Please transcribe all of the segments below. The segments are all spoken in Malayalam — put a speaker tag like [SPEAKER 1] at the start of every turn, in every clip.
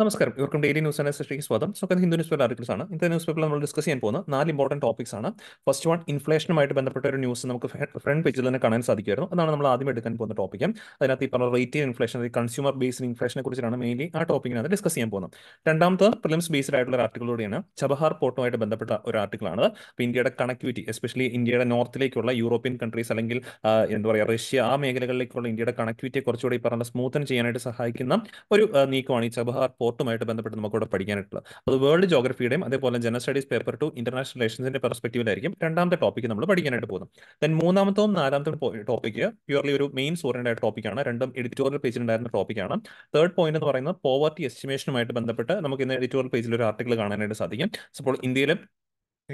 [SPEAKER 1] നമസ്കാരം ഇവർക്കും ഡെയിലി ന്യൂസ് സൃഷ്ടിക്ക് സ്വാഗതം so Hindu newspaper articles ആണ് ഇന്നത്തെ ന്യൂസ് പേപ്പറിൽ നമ്മൾ ഡിസ്കസ് ചെയ്യാൻ പോകുന്ന നാല് ഇമ്പോർട്ടൻറ്റ് ടോപ്പിക്സ് ആണ് ഫസ്റ്റ് വൺ ഇൻഫ്ലേഷനുമായിട്ട് ബന്ധപ്പെട്ട ഒരു ന്യൂസ് നമുക്ക് ഫ്രണ്ട് പേജിൽ തന്നെ കാണാൻ സാധിക്കുമായിരുന്നു അതാണ് നമ്മൾ ആദ്യം എടുക്കാൻ പോകുന്ന ടോപ്പിക് അതിനകത്ത് ഈ പറഞ്ഞ റേറ്റ് ഇൻഫ്ലേഷൻ കൺസ്യൂമർ ബേസ്ഡ് ഇൻഫ്ലേഷനെ കുറിച്ചാണ് മെയിൻലി ആ ടോപ്പിക്കിനകത്ത് ഡിസ്കസ് ചെയ്യാൻ പോകുന്നത് രണ്ടാമത്തെ പ്രിലിംസ് ബേസ്ഡ് ആയിട്ടുള്ള ആർട്ടിക്കിൾ കൂടിയാണ് ചബഹാർ പോർട്ടുമായിട്ട് ബന്ധപ്പെട്ട ഒരു ആർട്ടിക്കളാണ് അപ്പോൾ ഇന്ത്യയുടെ കണക്ടിവിറ്റി എസ്പെഷ്യലി ഇന്ത്യയുടെ നോർത്തിലേക്കുള്ള യൂറോപ്യൻ കൺട്രീസ് അല്ലെങ്കിൽ എന്താ പറയുക റഷ്യ ആ മേഖലകളിലേക്കുള്ള ഇന്ത്യയുടെ കണക്ടിവിറ്റിയെ കുറച്ചുകൂടി പറഞ്ഞ സ്മൂത്തൻ ചെയ്യാനായിട്ട് സഹായിക്കുന്ന ഒരു നീക്കമാണ് ഈ ചബഹാർ പോർട്ടുമായിട്ട് ബന്ധപ്പെട്ട് ഇവിടെ പഠിക്കാനായിട്ടുള്ളത് അത് വേൾഡ് ജോഗ്രഫിയുടെയും അതേപോലെ general studies paper two international റിലേഷൻസിന്റെ പെർസ്പെക്റ്റീവിലായിരിക്കും രണ്ടാമത്തെ ടോപ്പിക് നമ്മൾ പഠിക്കാനായിട്ട് പോകുന്നത് ദെൻ മൂന്നാമത്തതും നാലാമത്തെ ടോപ്പിക് പ്യൂർലി ഒരു മെയിൻ സോറിൻ്റെ ടോപ്പിക്കാണ് രണ്ടും എഡിറ്റോറിയൽ പേജിൽ ഉണ്ടായിരുന്ന ടോപ്പിക്കാണ് തേർഡ് പോയിന്റ് എന്ന് പറയുന്നത് പോവർട്ടി എസ്റ്റിമേഷനുമായിട്ട് ബന്ധപ്പെട്ട് നമുക്ക് ഇന്ന് എഡിറ്റോറിയൽ പേജിൽ ഒരു ആർട്ടിക്കിൾ കാണാനായിട്ട് സാധിക്കും അപ്പോൾ ഇന്ത്യയിലെ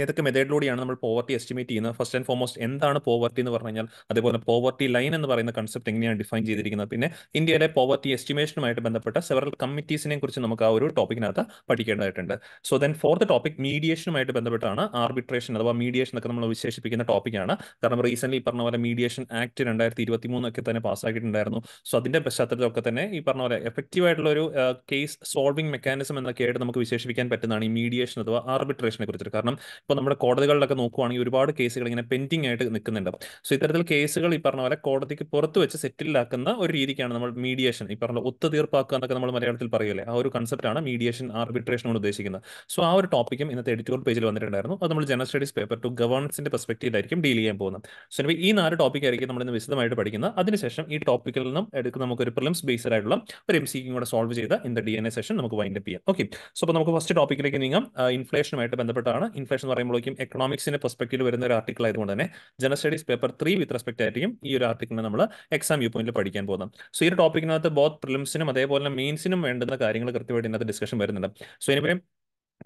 [SPEAKER 1] ഏതൊക്കെ മെത്തേഡിലൂടെയാണ് നമ്മൾ പോവർട്ടി എസ്റ്റിമേറ്റ് ചെയ്യുന്നത് ഫസ്റ്റ് ആൻഡ് ഫോർമോസ്റ്റ് എന്താണ് പോവർട്ടി എന്ന് പറഞ്ഞു കഴിഞ്ഞാൽ അതേപോലെ പോവർട്ടി ലൈൻ എന്ന് പറയുന്ന കൺസെപ്റ്റ് എങ്ങനെയാണ് ഡിഫൈൻ ചെയ്തിരിക്കുന്നത് പിന്നെ ഇന്ത്യയിലെ പോവർട്ടി എസ്റ്റിമേഷനുമായിട്ട് ബന്ധപ്പെട്ട സെവറൽ കമ്മിറ്റീസിനെ കുറിച്ച് നമുക്ക് ആ ഒരു ടോപ്പിക്കിനകത്ത് പഠിക്കേണ്ടതായിട്ടുണ്ട് so then for the topic മീഡിയേഷനുമായിട്ട് ബന്ധപ്പെട്ടാണ് ആർബിട്രേഷൻ അഥവാ മീഡിയേഷൻ ഒക്കെ നമ്മൾ വിശേഷിപ്പിക്കുന്ന ടോപ്പിക്കാണ് കാരണം റീസെന്റ് ഈ പറഞ്ഞ പോലെ മീഡിയേഷൻ ആക്ട് രണ്ടായിരത്തി ഇരുപത്തി മൂന്നൊക്കെ തന്നെ പാസ്സാക്കിയിട്ടുണ്ടായിരുന്നു സോ അതിന്റെ പശ്ചാത്തലത്തിലൊക്കെ തന്നെ ഈ പറഞ്ഞ പോലെ എഫക്റ്റീവ് ആയിട്ടുള്ള ഒരു കേസ് സോൾവിംഗ് മെക്കാനിസം എന്നൊക്കെ ആയിട്ട് നമുക്ക് വിശേഷിപ്പിക്കാൻ പറ്റുന്നതാണ് ഈ മീഡിയേഷൻ അഥവാ ആർബിട്രേഷനെ കുറിച്ചിട്ട് കാരണം ഇപ്പോൾ നമ്മുടെ കോടതികളിലൊക്കെ നോക്കുവാണെങ്കിൽ ഒരുപാട് കേസുകൾ ഇങ്ങനെ പെൻഡിങ് ആയിട്ട് നിൽക്കുന്നുണ്ട് സോ ഇത്തരത്തിൽ കേസുകൾ ഈ പറഞ്ഞ പോലെ കോടതിക്ക് പുറത്ത് വെച്ച് സെറ്റിലാക്കുന്ന ഒരു രീതിക്കാണ് നമ്മൾ മീഡിയേഷൻ ഈ പറഞ്ഞ ഒത്തുതീർപ്പാക്കുക എന്നൊക്കെ നമ്മൾ മലയാളത്തിൽ പറയൂലേ ആ ഒരു കൺസെപ്റ്റാണ് മീഡിയേഷൻ ആർബിട്രേഷൻ കൊണ്ട് ഉദ്ദേശിക്കുന്നത് സോ ആ ഒരു ടോപ്പിക്കും ഇന്നത്തെ എഡിറ്റോറിയൽ പേജിൽ വന്നിട്ടുണ്ടായിരുന്നു അത് നമ്മൾ ജനറൽ സ്റ്റഡീസ് പേപ്പർ ടു ഗവേണൻസിന്റെ പെർസ്പെക്റ്റീവിലായിരിക്കും ഡീൽ ചെയ്യാൻ പോകുന്നത് സോ അപ്പോൾ ഈ നാല് ടോപ്പിക്കായിരിക്കും നമ്മൾ ഇന്ന് വിശദമായിട്ട് പഠിക്കുന്നത് അതിനുശേഷം ഈ ടോപ്പിക്കിൽ നിന്നും എടുക്കുന്ന ഒരു പ്രിലിംസ് ബേസ്ഡ് ആയിട്ടുള്ള ഒരു എം സിക്കും കൂടെ സോൾവ് ചെയ്ത in D N A session നമുക്ക് വൈൻഡപ്പ് ചെയ്യാം ഓക്കെ സോ അപ്പോൾ നമുക്ക് ഫസ്റ്റ് ടോപ്പിക്കിലേക്ക് നീങ്ങാം ഇൻഫ്ലേഷനുമായിട്ട് ബന്ധപ്പെട്ടാണ് ഇൻഫ്ലേഷൻ പറയുമ്പോഴേക്കും എക്കണോമിക്സിന്റെ പെർസ്പെക്റ്റീവ് വരുന്ന ഒരു ആർട്ടിക്കിൾ ആയതുകൊണ്ട് തന്നെ general studies paper three with respect ആയിരിക്കും ഈ ഒരു ആർട്ടിക്കിളിനെ നമ്മൾ എക്സാം വ്യൂ പോയിന്റിൽ പഠിക്കാൻ പോകുന്നത് സോ ഈ ഒരു ടോപ്പിക്കിനകത്ത് ബോത്ത് പ്രിലിംസിനും അതേപോലെ മെയിൻസിനും വേണ്ടുന്ന കാര്യങ്ങൾ കൃത്യമായിട്ട് ഇതിനകത്ത് ഡിസ്കഷൻ വരുന്നുണ്ട് സോ ഇനിമേ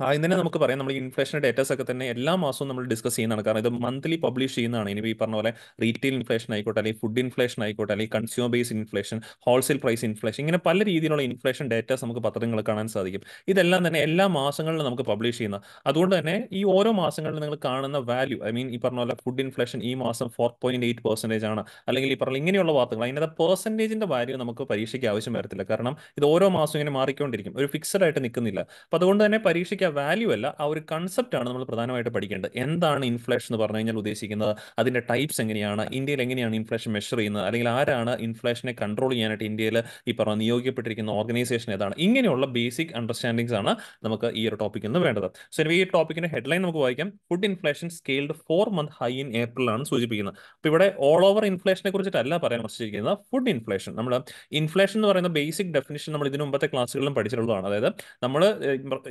[SPEAKER 1] ആദ്യം തന്നെ നമുക്ക് പറയാം നമ്മൾ ഇൻഫ്ലേഷൻ ഡേറ്റാസ് ഒക്കെ തന്നെ എല്ലാ മാസവും നമ്മൾ ഡിസ്കസ് ചെയ്യുന്നതാണ് കാരണം ഇത് മന്ത്ലി പബ്ലിഷ് ചെയ്യുന്നതാണ് ഇനി ഈ പറഞ്ഞ പോലെ റീറ്റെയിൽ ഇൻഫ്ലേഷൻ ആയിക്കോട്ടെ അല്ലെങ്കിൽ ഫുഡ് ഇൻഫ്ലേഷൻ ആയിക്കോട്ടെ അല്ലെങ്കിൽ consumer base inflation wholesale price inflation ഇങ്ങനെ പല രീതിയിലുള്ള ഇൻഫ്ലേഷൻ ഡേറ്റാസ് നമുക്ക് പത്രങ്ങളിൽ കാണാൻ സാധിക്കും ഇതെല്ലാം തന്നെ എല്ലാ മാസങ്ങളിലും നമുക്ക് പബ്ലിഷ് ചെയ്യുന്ന അതുകൊണ്ട് തന്നെ ഈ ഓരോ മാസങ്ങളിലും നിങ്ങൾ കാണുന്ന വാല്യൂ ഐ മീൻ ഈ പറഞ്ഞ പോലെ ഫുഡ് ഇൻഫ്ലേഷൻ ഈ മാസം ഫോർ പോയിന്റ് എയ്റ്റ് പെർസെന്റേജ് ആണ് അല്ലെങ്കിൽ ഈ പറഞ്ഞ ഇങ്ങനെയുള്ള വാർത്തകൾ അതിൻ്റെ പെർസെന്റേജിന്റെ വാല്യൂ നമുക്ക് പരീക്ഷയ്ക്ക് ആവശ്യം വരത്തില്ല കാരണം ഇത് ഓരോ മാസം ഇങ്ങനെ മാറിക്കൊണ്ടിരിക്കും ഒരു ഫിക്സഡ് ആയിട്ട് നിൽക്കുന്നില്ല അപ്പോൾ അതുകൊണ്ട് തന്നെ പരീക്ഷ സ്പെസിഫിക് ആ വാല്യൂ അല്ല ആ ഒരു കൺസെപ്റ്റ് ആണ് നമ്മൾ പ്രധാനമായിട്ട് പഠിക്കേണ്ടത് എന്താണ് ഇൻഫ്ലേഷൻ എന്ന് പറഞ്ഞു കഴിഞ്ഞാൽ ഉദ്ദേശിക്കുന്നത് അതിന്റെ ടൈപ്സ് എങ്ങനെയാണ് ഇന്ത്യയിൽ എങ്ങനെയാണ് ഇൻഫ്ലേഷൻ മെഷർ ചെയ്യുന്നത് അല്ലെങ്കിൽ ആരാണ് ഇൻഫ്ലേഷനെ കൺട്രോൾ ചെയ്യാനായിട്ട് ഇന്ത്യയിൽ ഈ പറഞ്ഞ നിയോഗിക്കപ്പെട്ടിരിക്കുന്ന ഓർഗനൈസേഷൻ ഏതാണ് ഇങ്ങനെയുള്ള ബേസിക് അണ്ടർസ്റ്റാൻഡിങ്സ് ആണ് നമുക്ക് ഈ ഒരു ടോപ്പിക്കിൽ നിന്ന് വേണ്ടത് സോ ഈ ടോപ്പിക്കിന്റെ ഹെഡ്ലൈൻ നമുക്ക് വായിക്കാം food inflation scaled four month high in April ആണ് സൂചിപ്പിക്കുന്നത് അപ്പൊ ഇവിടെ ഓൾ ഓവർ ഇൻഫ്ലേഷനെ കുറിച്ചിട്ടല്ല പരാമർശിച്ചിരിക്കുന്നത് ഫുഡ് ഇൻഫ്ലേഷൻ നമ്മൾ ഇൻഫ്ലേഷൻ എന്ന് പറയുന്ന ബേസിക് ഡെഫിനേഷൻ നമ്മൾ ഇതിനു മുമ്പത്തെ ക്ലാസ്സുകളിലും പഠിച്ചിട്ടുള്ളതാണ് അതായത് നമ്മൾ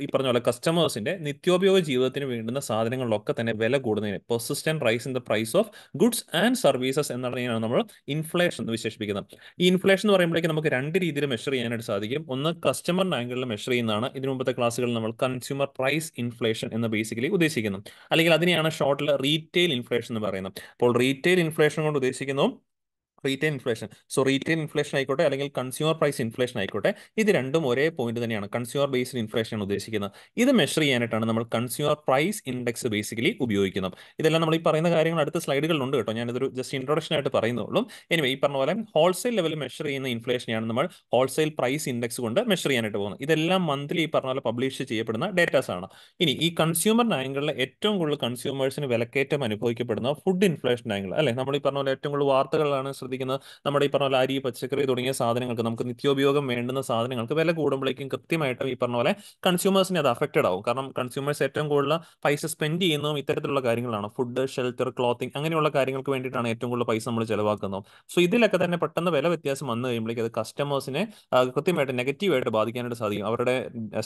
[SPEAKER 1] ഈ പറഞ്ഞ പോലെ കസ്റ്റമേഴ്സിന്റെ നിത്യോപയോഗ ജീവിതത്തിന് വേണ്ടുന്ന സാധനങ്ങളിലൊക്കെ തന്നെ വില കൂടുന്നതിന് persistent rise in the price of goods and services എന്നതിനെയാണ് നമ്മൾ ഇൻഫ്ലേഷൻ എന്ന് വിശേഷിപ്പിക്കുന്നത് ഈ ഇൻഫ്ലേഷൻ എന്ന് പറയുമ്പോഴേക്കും നമുക്ക് രണ്ട് രീതിയിൽ മെഷർ ചെയ്യാനായിട്ട് സാധിക്കും ഒന്ന് കസ്റ്റമറിന്റെ ആംഗിളിൽ മെഷർ ചെയ്യുന്നതാണ് ഇതിനു മുമ്പത്തെ ക്ലാസ്സുകളിൽ നമ്മൾ കൺസ്യൂമർ പ്രൈസ് ഇൻഫ്ലേഷൻ എന്ന് ബേസിക്കലി ഉദ്ദേശിക്കുന്നു അല്ലെങ്കിൽ അതിനെയാണ് ഷോർട്ടിൽ റീറ്റെയിൽ ഇൻഫ്ലേഷൻ എന്ന് പറയുന്നത് അപ്പോൾ റീറ്റെയിൽ ഇൻഫ്ലേഷൻ കൊണ്ട് ഉദ്ദേശിക്കുന്നു retail inflation so retail inflation ആയിക്കോട്ടെ അല്ലെങ്കിൽ കൺസ്യൂമർ പ്രൈസ് ഇൻഫ്ലേഷൻ ആയിക്കോട്ടെ ഇത് രണ്ടും ഒരേ പോയിന്റ് തന്നെയാണ് കൺസ്യൂമർ ബേസ്ഡ് ഇൻഫ്ലേഷൻ ആണ് ഉദ്ദേശിക്കുന്നത് ഇത് മെഷർ ചെയ്യാനായിട്ടാണ് നമ്മൾ കൺസ്യൂമർ പ്രൈസ് ഇൻഡെക്സ് ബേസിക്കലി ഉപയോഗിക്കുന്നത് ഇതെല്ലാം നമ്മൾ ഈ പറയുന്ന കാര്യങ്ങൾ അടുത്ത സ്ലൈഡുകളിലുണ്ട് കേട്ടോ ഞാനിതൊരു ജസ്റ്റ് ഇൻട്രൊഡക്ഷൻ ആയിട്ട് പറയുന്നുള്ളൂ എനിവേ ഈ പറഞ്ഞ പോലെ ഹോൾസെയിൽ ലെവലിൽ മെഷർ ചെയ്യുന്ന ഇൻഫ്ലേഷനെയാണ് നമ്മൾ ഹോൾസെയിൽ പ്രൈസ് ഇൻഡെക്സ് കൊണ്ട് മെഷർ ചെയ്യാനായിട്ട് പോകുന്നത് ഇതെല്ലാം മന്ത്ലി ഈ പറഞ്ഞ പോലെ പബ്ലിഷ് ചെയ്യപ്പെടുന്ന ഡേറ്റാസ് ആണ് ഇനി ഈ കൺസ്യൂമർ ആംഗിളിൽ ഏറ്റവും കൂടുതൽ കൺസ്യൂമേഴ്സിന് വിലക്കയറ്റം അനുഭവിക്കപ്പെടുന്ന ഫുഡ് ഇൻഫ്ലേഷൻ ആംഗിൾ അല്ലെ നമ്മൾ ഈ പറഞ്ഞ പോലെ ഏറ്റവും കൂടുതൽ വാർത്തകളാണ് ശ്രദ്ധിക്കുന്നത് നമ്മുടെ ഈ പറഞ്ഞ അരി പച്ചക്കറി തുടങ്ങിയ സാധനങ്ങൾക്ക് നമുക്ക് നിത്യോപയോഗം വേണ്ടുന്ന സാധനങ്ങൾക്ക് വില കൂടുമ്പോഴേക്കും കൃത്യമായിട്ടും ഈ പറഞ്ഞ പോലെ കൺസ്യൂമേഴ്സിനെ അത് അഫക്റ്റഡ് ആവും കാരണം കൺസ്യൂമേഴ്സ് ഏറ്റവും കൂടുതൽ പൈസ സ്പെൻഡ് ചെയ്യുന്നതും ഇത്തരത്തിലുള്ള കാര്യങ്ങളാണ് ഫുഡ് ഷെൽട്ടർ ക്ലോത്തിങ് അങ്ങനെയുള്ള കാര്യങ്ങൾക്ക് വേണ്ടിയിട്ടാണ് ഏറ്റവും കൂടുതൽ പൈസ നമ്മൾ ചെലവാക്കുന്നത് സോ ഇതിലൊക്കെ തന്നെ പെട്ടെന്ന് വില വ്യത്യാസം വന്നു കഴിയുമ്പോഴേക്കും അത് കസ്റ്റമേഴ്സിനെ കൃത്യമായിട്ട് നെഗറ്റീവായിട്ട് ബാധിക്കാനായിട്ട് സാധിക്കും അവരുടെ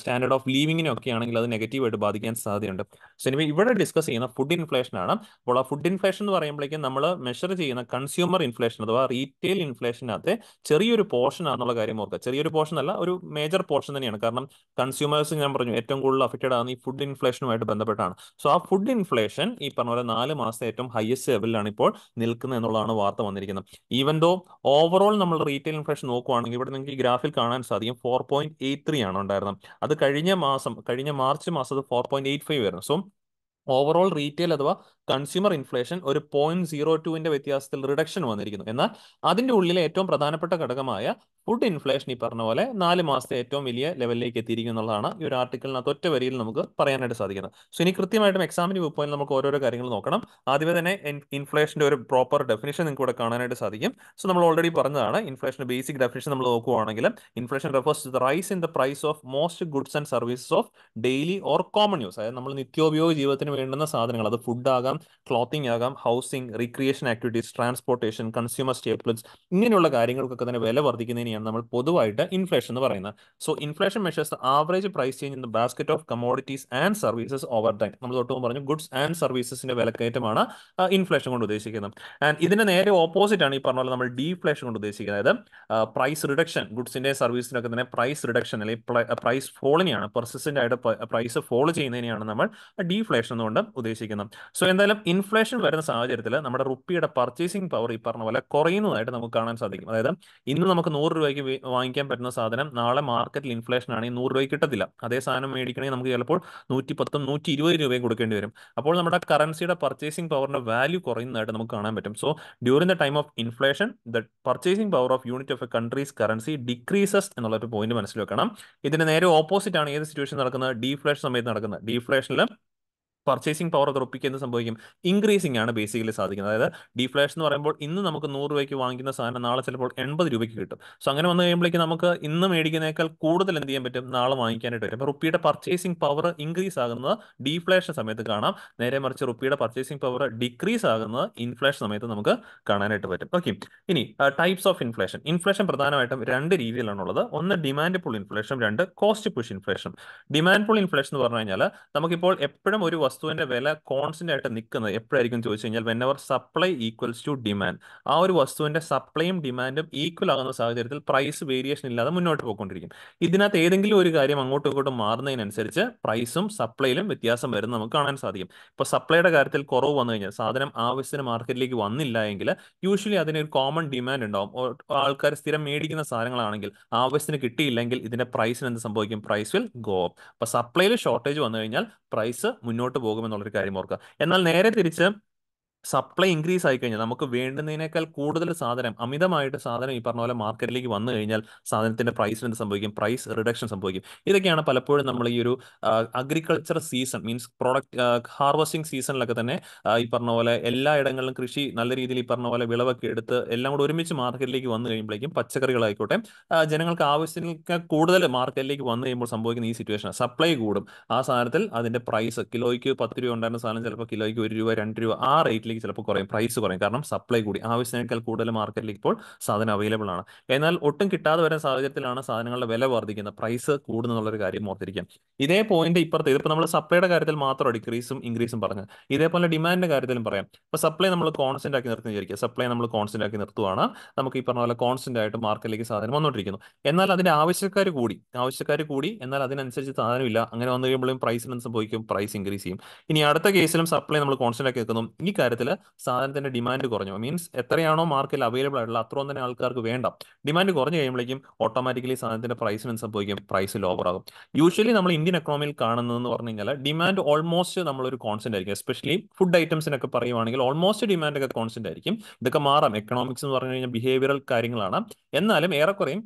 [SPEAKER 1] സ്റ്റാൻഡേർഡ് ഓഫ് ലീവിങ്ങിനൊക്കെ ആണെങ്കിൽ അത് നെഗറ്റീവായിട്ട് ബാധിക്കാൻ സാധ്യതയുണ്ട് സോ ഇനി ഇവിടെ ഡിസ്കസ് ചെയ്യുന്ന ഫുഡ് ഇൻഫ്ലേഷൻ ആണ് അപ്പോൾ ആ ഫുഡ് ഇൻഫ്ലേഷൻ എന്ന് പറയുമ്പോഴേക്കും നമ്മൾ മെഷർ ചെയ്യുന്ന കൺസ്യൂമർ ഇൻഫ്ലേഷൻ അത് അഥവാ റീറ്റെയിൽ ഇൻഫ്ലേഷനകത്തെ ചെറിയൊരു പോർഷൻ ആണെന്നുള്ള കാര്യം ഓർക്കുക ചെറിയൊരു പോർഷൻ അല്ല ഒരു മേജർ പോർഷൻ തന്നെയാണ് കാരണം കൺസ്യൂമേഴ്സ് ഞാൻ പറഞ്ഞു ഏറ്റവും കൂടുതൽ അഫക്റ്റഡ് ആണ് ഈ ഫുഡ് ഇൻഫ്ലേഷനുമായിട്ട് ബന്ധപ്പെട്ടാണ് സോ ആ ഫുഡ് ഇൻഫ്ലേഷൻ ഈ പറഞ്ഞ പോലെ നാല് മാസത്തെ ഏറ്റവും ഹയസ്റ്റ് ലെവലിലാണ് ഇപ്പോൾ നിൽക്കുന്നത് എന്നുള്ളതാണ് വാർത്ത വന്നിരിക്കുന്നത് ഈവൻ ദോ ഓവറോൾ നമ്മൾ റീറ്റെയിൽ ഇൻഫ്ലേഷൻ നോക്കുവാണെങ്കിൽ ഇവിടെ നിങ്ങൾക്ക് ഈ ഗ്രാഫിൽ കാണാൻ സാധിക്കും ഫോർ പോയിന്റ് എയ്റ്റ് ത്രീ ആണ് ഉണ്ടായിരുന്നത് അത് കഴിഞ്ഞ മാസം കഴിഞ്ഞ മാർച്ച് മാസം അത് ഫോർ പോയിന്റ് എയ്റ്റ് ഫൈവ് ആയിരുന്നു സോ ഓവറോൾ റീറ്റെയിൽ അഥവാ കൺസ്യൂമർ ഇൻഫ്ലേഷൻ ഒരു പോയിന്റ് സീറോ ടുവിന്റെ വ്യത്യാസത്തിൽ റിഡക്ഷൻ വന്നിരിക്കുന്നു എന്നാൽ അതിന്റെ ഉള്ളിലെ ഏറ്റവും പ്രധാനപ്പെട്ട ഘടകമായ ഫുഡ് ഇൻഫ്ലേഷൻ ഈ പറഞ്ഞ പോലെ നാല് മാസത്തെ ഏറ്റവും വലിയ ലെവലിലേക്ക് എത്തിയിരിക്കുന്നു എന്നുള്ളതാണ് ഈ ഒരു ആർട്ടിക്കലിനകത്ത് ഒറ്റ വരിയിൽ നമുക്ക് പറയാനായിട്ട് സാധിക്കുന്നത് സോ ഇനി കൃത്യമായിട്ടും എക്സാമിന് വ്യൂ പോയിന്റ് നമുക്ക് ഓരോരോ കാര്യങ്ങൾ നോക്കണം ആദ്യമേ തന്നെ ഇൻഫ്ലേഷന്റെ ഒരു പ്രോപ്പർ ഡെഫിനേഷൻ നിങ്ങൾക്ക് ഇവിടെ കാണാനായിട്ട് സാധിക്കും സോ നമ്മൾ ഓൾറെഡി പറഞ്ഞതാണ് ഇൻഫ്ലേഷന്റെ ബേസിക് ഡെഫിനേഷൻ നമ്മൾ നോക്കുകയാണെങ്കിൽ inflation refers to the rise in the price of most goods and services of daily or common use അതായത് നമ്മൾ നിത്യോപയോഗ ജീവിതത്തിന് വേണ്ടുന്ന സാധനങ്ങൾ അത് ഫുഡ് ആകാം ആകാം ക്ലോത്തിങ് ആകാം housing recreation activities transportation consumer staples ഇങ്ങനെയുള്ള കാര്യങ്ങൾക്കൊക്കെ തന്നെ വില വർദ്ധിക്കുന്നതിനെയാണ് നമ്മൾ പൊതുവായിട്ട് ഇൻഫ്ലേഷൻ എന്ന് പറയുന്നത് so inflation measures average price change in the basket of commodities and services over time നമ്മൾ തൊട്ട് പറഞ്ഞു ഗുഡ്സ് ആൻഡ് സർവീസസിന്റെ വിലക്കയറ്റമാണ് ഇൻഫ്ലേഷൻ കൊണ്ട് ഉദ്ദേശിക്കുന്നത് ആൻഡ് ഇതിന്റെ നേരെ ഓപ്പോസിറ്റ് ആണ് ഈ പറഞ്ഞ പോലെ നമ്മൾ ഡീഫ്ലേഷൻ കൊണ്ട് ഉദ്ദേശിക്കുന്നത് അതായത് പ്രൈസ് റിഡക്ഷൻ ഗുഡ്സിന്റെ സർവീസിനൊക്കെ തന്നെ പ്രൈസ് റിഡക്ഷൻ അല്ലെങ്കിൽ പ്രൈസ് ഫോളിനെയാണ് പെർസിസ്റ്റന്റ് ആയിട്ട് പ്രൈസ് ഫോൾ ചെയ്യുന്നതിനെയാണ് നമ്മൾ ഡീഫ്ലേഷൻ കൊണ്ട് ഉദ്ദേശിക്കുന്നത് സോ എന്താ എന്തായാലും ഇൻഫ്ലേഷൻ വരുന്ന സാഹചര്യത്തിൽ നമ്മുടെ റുപ്പിയുടെ പർച്ചേസിംഗ് പവർ ഈ പറഞ്ഞ പോലെ കുറയുന്നതായിട്ട് നമുക്ക് കാണാൻ സാധിക്കും അതായത് ഇന്ന് നമുക്ക് നൂറ് രൂപയ്ക്ക് വാങ്ങിക്കാൻ പറ്റുന്ന സാധനം നാളെ മാർക്കറ്റിൽ ഇൻഫ്ലേഷൻ ആണെങ്കിൽ നൂറ് രൂപയ്ക്ക് കിട്ടത്തില്ല അതേ സാധനം മേടിക്കണമെങ്കിൽ നമുക്ക് ചിലപ്പോൾ നൂറ്റി പത്തും നൂറ്റി ഇരുപത് രൂപയും കൊടുക്കേണ്ടി വരും അപ്പോൾ നമ്മുടെ കറൻസിയുടെ പർച്ചേസിംഗ് പവറിന്റെ വാല്യൂ കുറയുന്നതായിട്ട് നമുക്ക് കാണാൻ പറ്റും so during the time of inflation the purchasing power of unit of a country's currency decreases എന്നുള്ള ഒരു പോയിന്റ് മനസ്സിൽ വെക്കണം ഇതിന് നേരെ ഓപ്പോസിറ്റ് ആണ് ഏത് സിറ്റുവേഷൻ നടക്കുന്നത് ഡീഫ്ലേഷൻ സമയത്ത് നടക്കുന്നത് ഡീഫ്ലേഷനിൽ പർച്ചേസിംഗ് പവർ ഉറപ്പിക്കുക എന്ന് സംഭവിക്കും ഇൻക്രീസിംഗ് ആണ് ബേസിക്കലി സാധിക്കുന്നത് അതായത് ഡിഫ്ലേഷൻ എന്ന് പറയുമ്പോൾ ഇന്ന് നമുക്ക് നൂറ് രൂപയ്ക്ക് വാങ്ങിക്കുന്ന സാധനം നാളെ ചിലപ്പോൾ എൺപത് രൂപയ്ക്ക് കിട്ടും സോ അങ്ങനെ വന്നു കഴിയുമ്പോഴേക്ക് നമുക്ക് ഇന്ന് മേടിക്കുന്നേക്കാൾ കൂടുതൽ എന്ത് ചെയ്യാൻ പറ്റും നാളെ വാങ്ങിക്കാനായിട്ട് വരും അപ്പോൾ റുപ്പിയുടെ പർച്ചേസിംഗ് പവർ ഇൻക്രീസ് ആകുന്നത് ഡിഫ്ലേഷൻ സമയത്ത് കാണാം നേരെ മറിച്ച് റുപ്പിയുടെ പർച്ചേസിംഗ് പവർ ഡിക്രീസ് ആകുന്നത് ഇൻഫ്ലേഷൻ സമയത്ത് നമുക്ക് കാണാനായിട്ട് പറ്റും ഓക്കെ ഇനി ടൈപ്സ് ഓഫ് ഇൻഫ്ലേഷൻ ഇൻഫ്ലേഷൻ പ്രധാനമായിട്ടും രണ്ട് രീതിയിലാണുള്ളത് ഒന്ന് ഡിമാൻഡ് പുൾ ഇൻഫ്ലേഷൻ രണ്ട് cost push inflation demand pull inflation എന്ന് പറഞ്ഞു കഴിഞ്ഞാൽ നമുക്കിപ്പോൾ എപ്പോഴും ഒരു വസ്തുവിന്റെ വില കോൺസ്റ്റന്റ് ആയിട്ട് നിൽക്കുന്നത് എപ്പോഴായിരിക്കും ചോദിച്ചു കഴിഞ്ഞാൽ വെൻ അവർ സപ്ലൈ ഈക്വൽസ് ടു ഡിമാൻഡ് ആ ഒരു വസ്തുവിന്റെ സപ്ലൈയും ഡിമാൻഡും ഈക്വൽ ആകുന്ന സാഹചര്യത്തിൽ പ്രൈസ് വേരിയേഷൻ ഇല്ലാതെ മുന്നോട്ട് പോയിക്കൊണ്ടിരിക്കും ഇതിനകത്ത് ഏതെങ്കിലും ഒരു കാര്യം അങ്ങോട്ടും ഇങ്ങോട്ടും മാറുന്നതിനനുസരിച്ച് പ്രൈസും സപ്ലൈയിലും വ്യത്യാസം വരുന്നത് നമുക്ക് കാണാൻ സാധിക്കും ഇപ്പൊ സപ്ലൈയുടെ കാര്യത്തിൽ കുറവ് വന്നു കഴിഞ്ഞാൽ സാധനം ആവശ്യത്തിന് മാർക്കറ്റിലേക്ക് വന്നില്ല എങ്കിൽ യൂഷ്വലി അതിനൊരു കോമൺ ഡിമാൻഡ് ഉണ്ടാവും ആൾക്കാർ സ്ഥിരം മേടിക്കുന്ന സാധനങ്ങളാണെങ്കിൽ ആവശ്യത്തിന് കിട്ടിയില്ലെങ്കിൽ ഇതിന്റെ പ്രൈസിന് എന്ത് സംഭവിക്കും പ്രൈസ് വിൽ ഗോ അപ്പ് അപ്പോൾ സപ്ലൈയിൽ ഷോർട്ടേജ് വന്നു കഴിഞ്ഞാൽ പ്രൈസ് മുന്നോട്ട് പോകുമെന്നുള്ളൊരു കാര്യം ഓർക്കുക എന്നാൽ നേരെ തിരിച്ച് സപ്ലൈ ഇൻക്രീസ് ആയി കഴിഞ്ഞാൽ നമുക്ക് വേണ്ടുന്നതിനേക്കാൾ കൂടുതൽ സാധനം അമിതമായിട്ട് സാധനം ഈ പറഞ്ഞ പോലെ മാർക്കറ്റിലേക്ക് വന്നു കഴിഞ്ഞാൽ സാധനത്തിന്റെ പ്രൈസിന് എന്ത് സംഭവിക്കും പ്രൈസ് റിഡക്ഷൻ സംഭവിക്കും ഇതൊക്കെയാണ് പലപ്പോഴും നമ്മൾ ഈ ഒരു agriculture season means product harvesting സീസണിലൊക്കെ തന്നെ ഈ പറഞ്ഞ പോലെ എല്ലാ ഇടങ്ങളിലും കൃഷി നല്ല രീതിയിൽ ഈ പറഞ്ഞ പോലെ വിളവൊക്കെ എടുത്ത് എല്ലാം കൂടെ ഒരുമിച്ച് മാർക്കറ്റിലേക്ക് വന്നു കഴിയുമ്പോഴേക്കും പച്ചക്കറികളായിക്കോട്ടെ ജനങ്ങൾക്ക് ആവശ്യത്തിന് കൂടുതൽ മാർക്കറ്റിലേക്ക് വന്നു കഴിയുമ്പോൾ സംഭവിക്കുന്ന ഈ സിറ്റുവേഷൻ സപ്ലൈ കൂടും ആ സാധനത്തിൽ അതിന്റെ പ്രൈസ് കിലോയ്ക്ക് പത്ത് രൂപ ഉണ്ടായിരുന്ന സാധനം ചിലപ്പോൾ കിലോയ്ക്ക് ഒരു രൂപ രണ്ട് രൂപ ആ റേറ്റിൽ മാർക്കറ്റിലേക്ക് ചിലപ്പോൾ കുറയും പ്രൈസ് കുറയും കാരണം സപ്ലൈ കൂടി ആവശ്യത്തിനേക്കാൾ കൂടുതൽ മാർക്കറ്റിൽ ഇപ്പോൾ സാധനം അവൈലബിൾ ആണ് എന്നാൽ ഒട്ടും കിട്ടാതെ വരുന്ന സാഹചര്യത്തിലാണ് സാധനങ്ങളുടെ വില വർദ്ധിക്കുന്നത് പ്രൈസ് കൂടുന്നുള്ളൊരു കാര്യം ഓർത്തിരിക്കാം ഇതേ പോയിന്റ് ഇപ്പുറത്ത് ഇതിപ്പോൾ നമ്മൾ സപ്ലൈയുടെ കാര്യത്തിൽ മാത്രം ഡിക്രീസും ഇൻക്രീസും പറഞ്ഞത് ഇതേപോലെ ഡിമാൻഡിന്റെ കാര്യത്തിലും പറയാം ഇപ്പോൾ സപ്ലൈ നമ്മൾ കോൺസ്റ്റന്റ് ആക്കി നിർത്തുന്ന വിചാരിക്കുക സപ്ലൈ നമ്മൾ കോൺസ്റ്റന്റ് ആക്കി നിർത്തുവാണ് നമുക്ക് ഈ പറഞ്ഞ പോലെ കോൺസ്റ്റന്റ് ആയിട്ട് മാർക്കറ്റിലേക്ക് സാധനം വന്നുകൊണ്ടിരിക്കുന്നു എന്നാൽ അതിന്റെ ആവശ്യക്കാർ കൂടി ആവശ്യക്കാർ കൂടി എന്നാൽ അതിനനുസരിച്ച് സാധനമില്ല അങ്ങനെ വന്നു കഴിയുമ്പോഴും പ്രൈസിന് സംഭവിക്കും പ്രൈസ് ഇൻക്രീസ് ചെയ്യും ഇനി അടുത്ത കേസിലും സപ്ലൈ നമ്മൾ കോൺസ്റ്റന്റ് ആക്കി നിൽക്കുന്നു ഈ കാര്യത്തിൽ കാര്യത്തിൽ സാധനത്തിന്റെ ഡിമാൻഡ് കുറഞ്ഞു മീൻസ് എത്രയാണോ മാർക്കറ്റിൽ അവൈലബിൾ ആയിട്ടുള്ള അത്രയും തന്നെ ആൾക്കാർക്ക് വേണ്ട ഡിമാൻഡ് കുറഞ്ഞു കഴിയുമ്പോഴേക്കും ഓട്ടോമാറ്റിക്കലി സാധനത്തിന്റെ പ്രൈസിന് സംഭവിക്കും പ്രൈസ് ലോവർ ആകും യൂഷ്വലി നമ്മൾ ഇന്ത്യൻ എക്കണോമിയിൽ കാണുന്നതെന്ന് പറഞ്ഞു കഴിഞ്ഞാൽ ഡിമാൻഡ് ഓൾമോസ്റ്റ് നമ്മളൊരു കോൺസ്റ്റന്റ് ആയിരിക്കും എസ്പെഷ്യലി ഫുഡ് ഐറ്റംസിനൊക്കെ പറയുവാണെങ്കിൽ ഓൾമോസ്റ്റ് ഡിമാൻഡ് ഒക്കെ കോൺസ്റ്റന്റ് ആയിരിക്കും ഇതൊക്കെ മാറാം എക്കണോമിക്സ് എന്ന് പറഞ്ഞു കഴിഞ്ഞാൽ ബിഹേവിയറൽ കാര്യങ്ങളാണ് എന്നാലും ഏറെക്കുറയും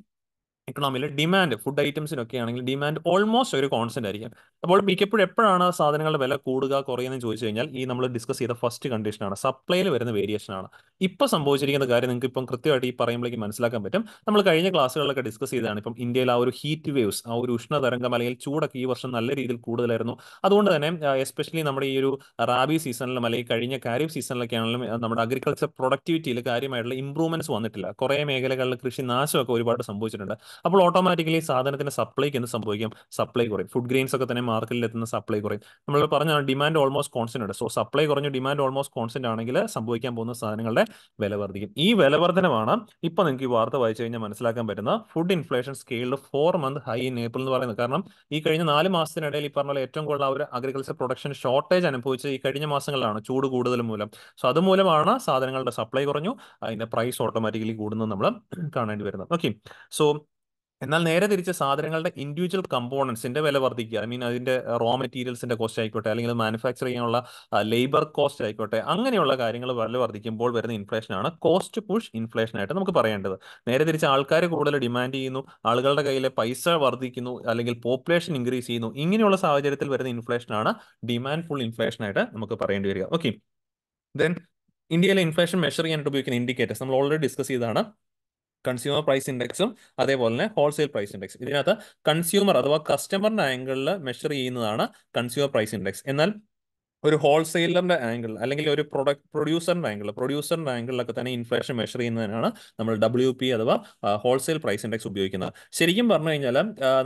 [SPEAKER 1] ഇക്കണോമിയിൽ ഡിമാൻഡ് ഫുഡ് ഐറ്റംസിനൊക്കെ ആണെങ്കിൽ ഡിമാൻഡ് ഓൾമോസ്റ്റ് ഒരു കോൺസ്റ്റന്റ് ആയിരിക്കും അപ്പോൾ മിക്കപ്പോഴും എപ്പോഴാണ് സാധനങ്ങളുടെ വില കൂടുക കുറയുന്നതെന്ന് ചോദിച്ചു കഴിഞ്ഞാൽ ഈ നമ്മൾ ഡിസ്കസ് ചെയ്ത ഫസ്റ്റ് കണ്ടീഷനാണ് സപ്ലൈയിൽ വരുന്ന വേരിയേഷൻ ആണ് ഇപ്പോൾ സംഭവിച്ചിരിക്കുന്ന കാര്യം നിങ്ങൾക്ക് ഇപ്പം കൃത്യമായിട്ട് ഈ പറയുമ്പോഴേക്ക് മനസ്സിലാക്കാൻ പറ്റും നമ്മൾ കഴിഞ്ഞ ക്ലാസ്സുകളിലൊക്കെ ഡിസ്കസ് ചെയ്താണ് ഇപ്പം ഇന്ത്യയിൽ ആ ഒരു ഹീറ്റ് വേവ്സ് ആ ഒരു ഉഷ്ണതരംഗം അല്ലെങ്കിൽ ചൂടൊക്കെ ഈ വർഷം നല്ല രീതിയിൽ കൂടുതലായിരുന്നു അതുകൊണ്ട് തന്നെ എസ്പെഷ്യലി നമ്മുടെ ഈ ഒരു റാബി സീസണിലും അല്ലെങ്കിൽ കഴിഞ്ഞ കാരിഫ് സീസണിലൊക്കെ ആണെങ്കിലും നമ്മുടെ അഗ്രികൾച്ചർ പ്രൊഡക്ടിവിറ്റിയിൽ കാര്യമായിട്ടുള്ള ഇംപ്രൂവ്മെന്റ്സ് വന്നിട്ടില്ല കുറേ മേഖലകളിൽ കൃഷി നാശമൊക്കെ ഒരുപാട് സംഭവിച്ചിട്ടുണ്ട് അപ്പോൾ ഓട്ടോമാറ്റിക്കലി സാധനത്തിന്റെ സപ്ലൈക്ക് എന്ത് സംഭവിക്കും സപ്ലൈ കുറയും ഫുഡ് ഗ്രെയിൻസ് ഒക്കെ തന്നെ മാർക്കറ്റിൽ എത്തുന്ന സപ്ലൈ കുറയും നമ്മൾ പറഞ്ഞ ഡിമാൻഡ് ഓൾമോസ്റ്റ് കോൺസ്റ്റന്റ് ഉണ്ട് സോ സപ്ലൈ കുറഞ്ഞു ഡിമാൻഡ് ഓൾമോസ്റ്റ് കോൺസ്റ്റന്റ് ആണെങ്കിൽ സംഭവിക്കാൻ പോകുന്ന സാധനങ്ങളുടെ വില വർദ്ധിക്കും ഈ വില വർധനമാണ് ഇപ്പൊ നിങ്ങൾക്ക് ഈ വാർത്ത വായിച്ചു കഴിഞ്ഞാൽ മനസ്സിലാക്കാൻ പറ്റുന്ന food inflation scale four month high in April എന്ന് പറയുന്നത് കാരണം ഈ കഴിഞ്ഞ നാല് മാസത്തിനിടയിൽ ഈ പറഞ്ഞ ഏറ്റവും കൂടുതൽ ഒരു അഗ്രികൾച്ചർ പ്രൊഡക്ഷൻ ഷോർട്ടേജ് അനുഭവിച്ച് ഈ കഴിഞ്ഞ മാസങ്ങളിലാണ് ചൂട് കൂടുതൽ മൂലം സോ അതുമൂലമാണ് സാധനങ്ങളുടെ സപ്ലൈ കുറഞ്ഞു അതിന്റെ പ്രൈസ് ഓട്ടോമാറ്റിക്കലി കൂടുന്നത് നമ്മൾ കാണേണ്ടി വരുന്നത് ഓക്കെ സോ എന്നാൽ നേരെ തിരിച്ച് സാധനങ്ങളുടെ ഇൻഡിവിജ്വൽ കമ്പോണൻസിന്റെ വില വർദ്ധിക്കുക ഐ മീൻ അതിന്റെ റോ മെറ്റീരിയൽസിന്റെ കോസ്റ്റ് ആയിക്കോട്ടെ അല്ലെങ്കിൽ മാനുഫാക്ചർ ചെയ്യാനുള്ള ലേബർ uh, കോസ്റ്റ് ആയിക്കോട്ടെ അങ്ങനെയുള്ള കാര്യങ്ങൾ വില വർദ്ധിക്കുമ്പോൾ വരുന്ന ഇൻഫ്ലേഷനാണ് കോസ്റ്റ് പുഷ് ഇൻഫ്ലേഷൻ ആയിട്ട് നമുക്ക് പറയേണ്ടത് നേരെ തിരിച്ച് ആൾക്കാർ കൂടുതൽ ഡിമാൻഡ് ചെയ്യുന്നു ആളുകളുടെ കയ്യിലെ പൈസ വർദ്ധിക്കുന്നു അല്ലെങ്കിൽ പോപ്പുലേഷൻ ഇൻക്രീസ് ചെയ്യുന്നു ഇങ്ങനെയുള്ള സാഹചര്യത്തിൽ വരുന്ന ഇൻഫ്ലേഷനാണ് ഡിമാൻഡ് ഫുൾ ഇൻഫ്ലേഷൻ ആയിട്ട് നമുക്ക് പറയേണ്ടി വരിക ഓക്കെ ദെൻ ഇന്ത്യയിലെ ഇൻഫ്ലേഷൻ മെഷർ ചെയ്യാനായിട്ട് ഉപയോഗിക്കുന്ന ഇൻഡിക്കേറ്റേഴ്സ് നമ്മൾ ഓൾറെഡി ഡിസ്കസ് ചെയ്താണ് കൺസ്യൂമർ പ്രൈസ് ഇൻഡെക്സും അതേപോലെ തന്നെ ഹോൾസെയിൽ പ്രൈസ് ഇൻഡെക്സ് ഇതിനകത്ത് കൺസ്യൂമർ അഥവാ കസ്റ്റമറിന്റെ ആംഗിളിൽ മെഷർ ചെയ്യുന്നതാണ് കൺസ്യൂമർ പ്രൈസ് ഇൻഡെക്സ് എന്നാൽ ഒരു ഹോൾസെയിലറിന്റെ ആംഗിൾ അല്ലെങ്കിൽ ഒരു പ്രൊഡക്ട് പ്രൊഡ്യൂസറിന്റെ ആംഗിൾ പ്രൊഡ്യൂസറിന്റെ ആംഗിളിലൊക്കെ തന്നെ ഇൻഫ്ലേഷൻ മെഷർ ചെയ്യുന്നതിനാണ് നമ്മൾ ഡബ്ല്യു പി അഥവാ ഹോൾസെയിൽ പ്രൈസ് ഇൻഡെക്സ് ഉപയോഗിക്കുന്നത് ശരിക്കും പറഞ്ഞു കഴിഞ്ഞാൽ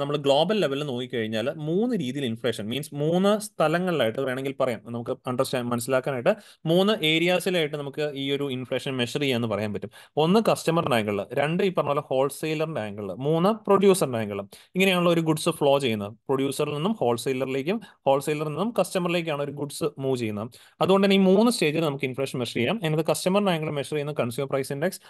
[SPEAKER 1] നമ്മൾ ഗ്ലോബൽ ലെവലിൽ നോക്കിക്കഴിഞ്ഞാൽ മൂന്ന് രീതിയിൽ ഇൻഫ്ലേഷൻ മീൻസ് മൂന്ന് സ്ഥലങ്ങളിലായിട്ട് വേണമെങ്കിൽ പറയാം നമുക്ക് അണ്ടർസ്റ്റാൻഡ് മനസ്സിലാക്കാനായിട്ട് മൂന്ന് ഏരിയാസിലായിട്ട് നമുക്ക് ഈ ഒരു ഇൻഫ്ലേഷൻ മെഷർ ചെയ്യാന്ന് പറയാൻ പറ്റും ഒന്ന് കസ്റ്റമറിന്റെ ആംഗിൾ രണ്ട് ഈ പറഞ്ഞ പോലെ ഹോൾസെയിലറിന്റെ ആംഗിൾ മൂന്ന് പ്രൊഡ്യൂസറിന്റെ ആംഗിൾ ഇങ്ങനെയാണല്ലോ ഒരു ഗുഡ്സ് ഫ്ലോ ചെയ്യുന്നത് പ്രൊഡ്യൂസറിൽ നിന്നും ഹോൾസെയിലറിലേക്കും ഹോൾസെയിലറിൽ നിന്നും കസ്റ്റമറിലേക്കാണ് ഒരു ഗുഡ്സ് പ്രൈസ് മൂവ് ചെയ്യുന്നത് അതുകൊണ്ട് തന്നെ ഈ മൂന്ന് സ്റ്റേജിൽ നമുക്ക് ഇൻഫ്ലേഷൻ മെഷർ ചെയ്യാം എന്നത് കസ്റ്റമറിന്റെ ആംഗിൾ മെഷർ ചെയ്യുന്ന കൺസ്യൂമർ പ്രൈസ് ഇൻഡെക്സ്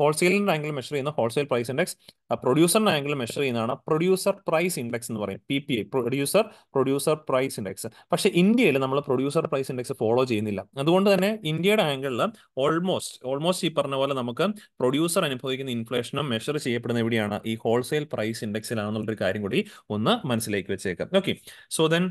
[SPEAKER 1] ഹോൾസെയിലിന്റെ ആംഗിൾ മെഷർ ചെയ്യുന്ന ഹോൾസെയിൽ പ്രൈസ് ഇൻഡെക്സ് പ്രൊഡ്യൂസറിന്റെ ആംഗിൾ മെഷർ ചെയ്യുന്നതാണ് പ്രൊഡ്യൂസർ പ്രൈസ് ഇൻഡെക്സ് എന്ന് പറയും P P I producer producer price index പക്ഷേ ഇന്ത്യയിൽ നമ്മൾ പ്രൊഡ്യൂസർ പ്രൈസ് ഇൻഡെക്സ് ഫോളോ ചെയ്യുന്നില്ല അതുകൊണ്ട് തന്നെ ഇന്ത്യയുടെ ആംഗിളിൽ ഓൾമോസ്റ്റ് ഓൾമോസ്റ്റ് ഈ പറഞ്ഞ പോലെ നമുക്ക് പ്രൊഡ്യൂസർ അനുഭവിക്കുന്ന ഇൻഫ്ലേഷനും മെഷർ ചെയ്യപ്പെടുന്ന എവിടെയാണ് ഈ ഹോൾസെയിൽ പ്രൈസ് ഇൻഡെക്സിലാണെന്നുള്ളൊരു കാര്യം കൂടി ഒന്ന് മനസ്സിലേക്ക് വെച്ചേക്കാം ഓക്കെ സോ ദെൻ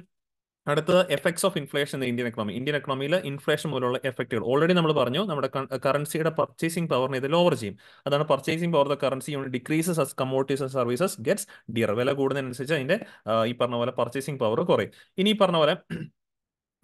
[SPEAKER 1] അടുത്തത് effects of inflation Indian economy Indian എക്കണോമിയിൽ ഇൻഫ്ലേഷൻ പോലുള്ള എഫക്റ്റുകൾ ഓൾറെഡി നമ്മൾ പറഞ്ഞു നമ്മുടെ കറൻസിയുടെ പർച്ചേസിംഗ് പവറിനെ ഇത് ലോവർ ചെയ്യും അതാണ് purchasing power the currency unit decreases as commodities services gets dear വില കൂടുന്നതിനനുസരിച്ച് അതിന്റെ uh, ഈ പറഞ്ഞ പോലെ പർച്ചേസിംഗ് പവർ കുറയും ഇനി ഈ പറഞ്ഞ പോലെ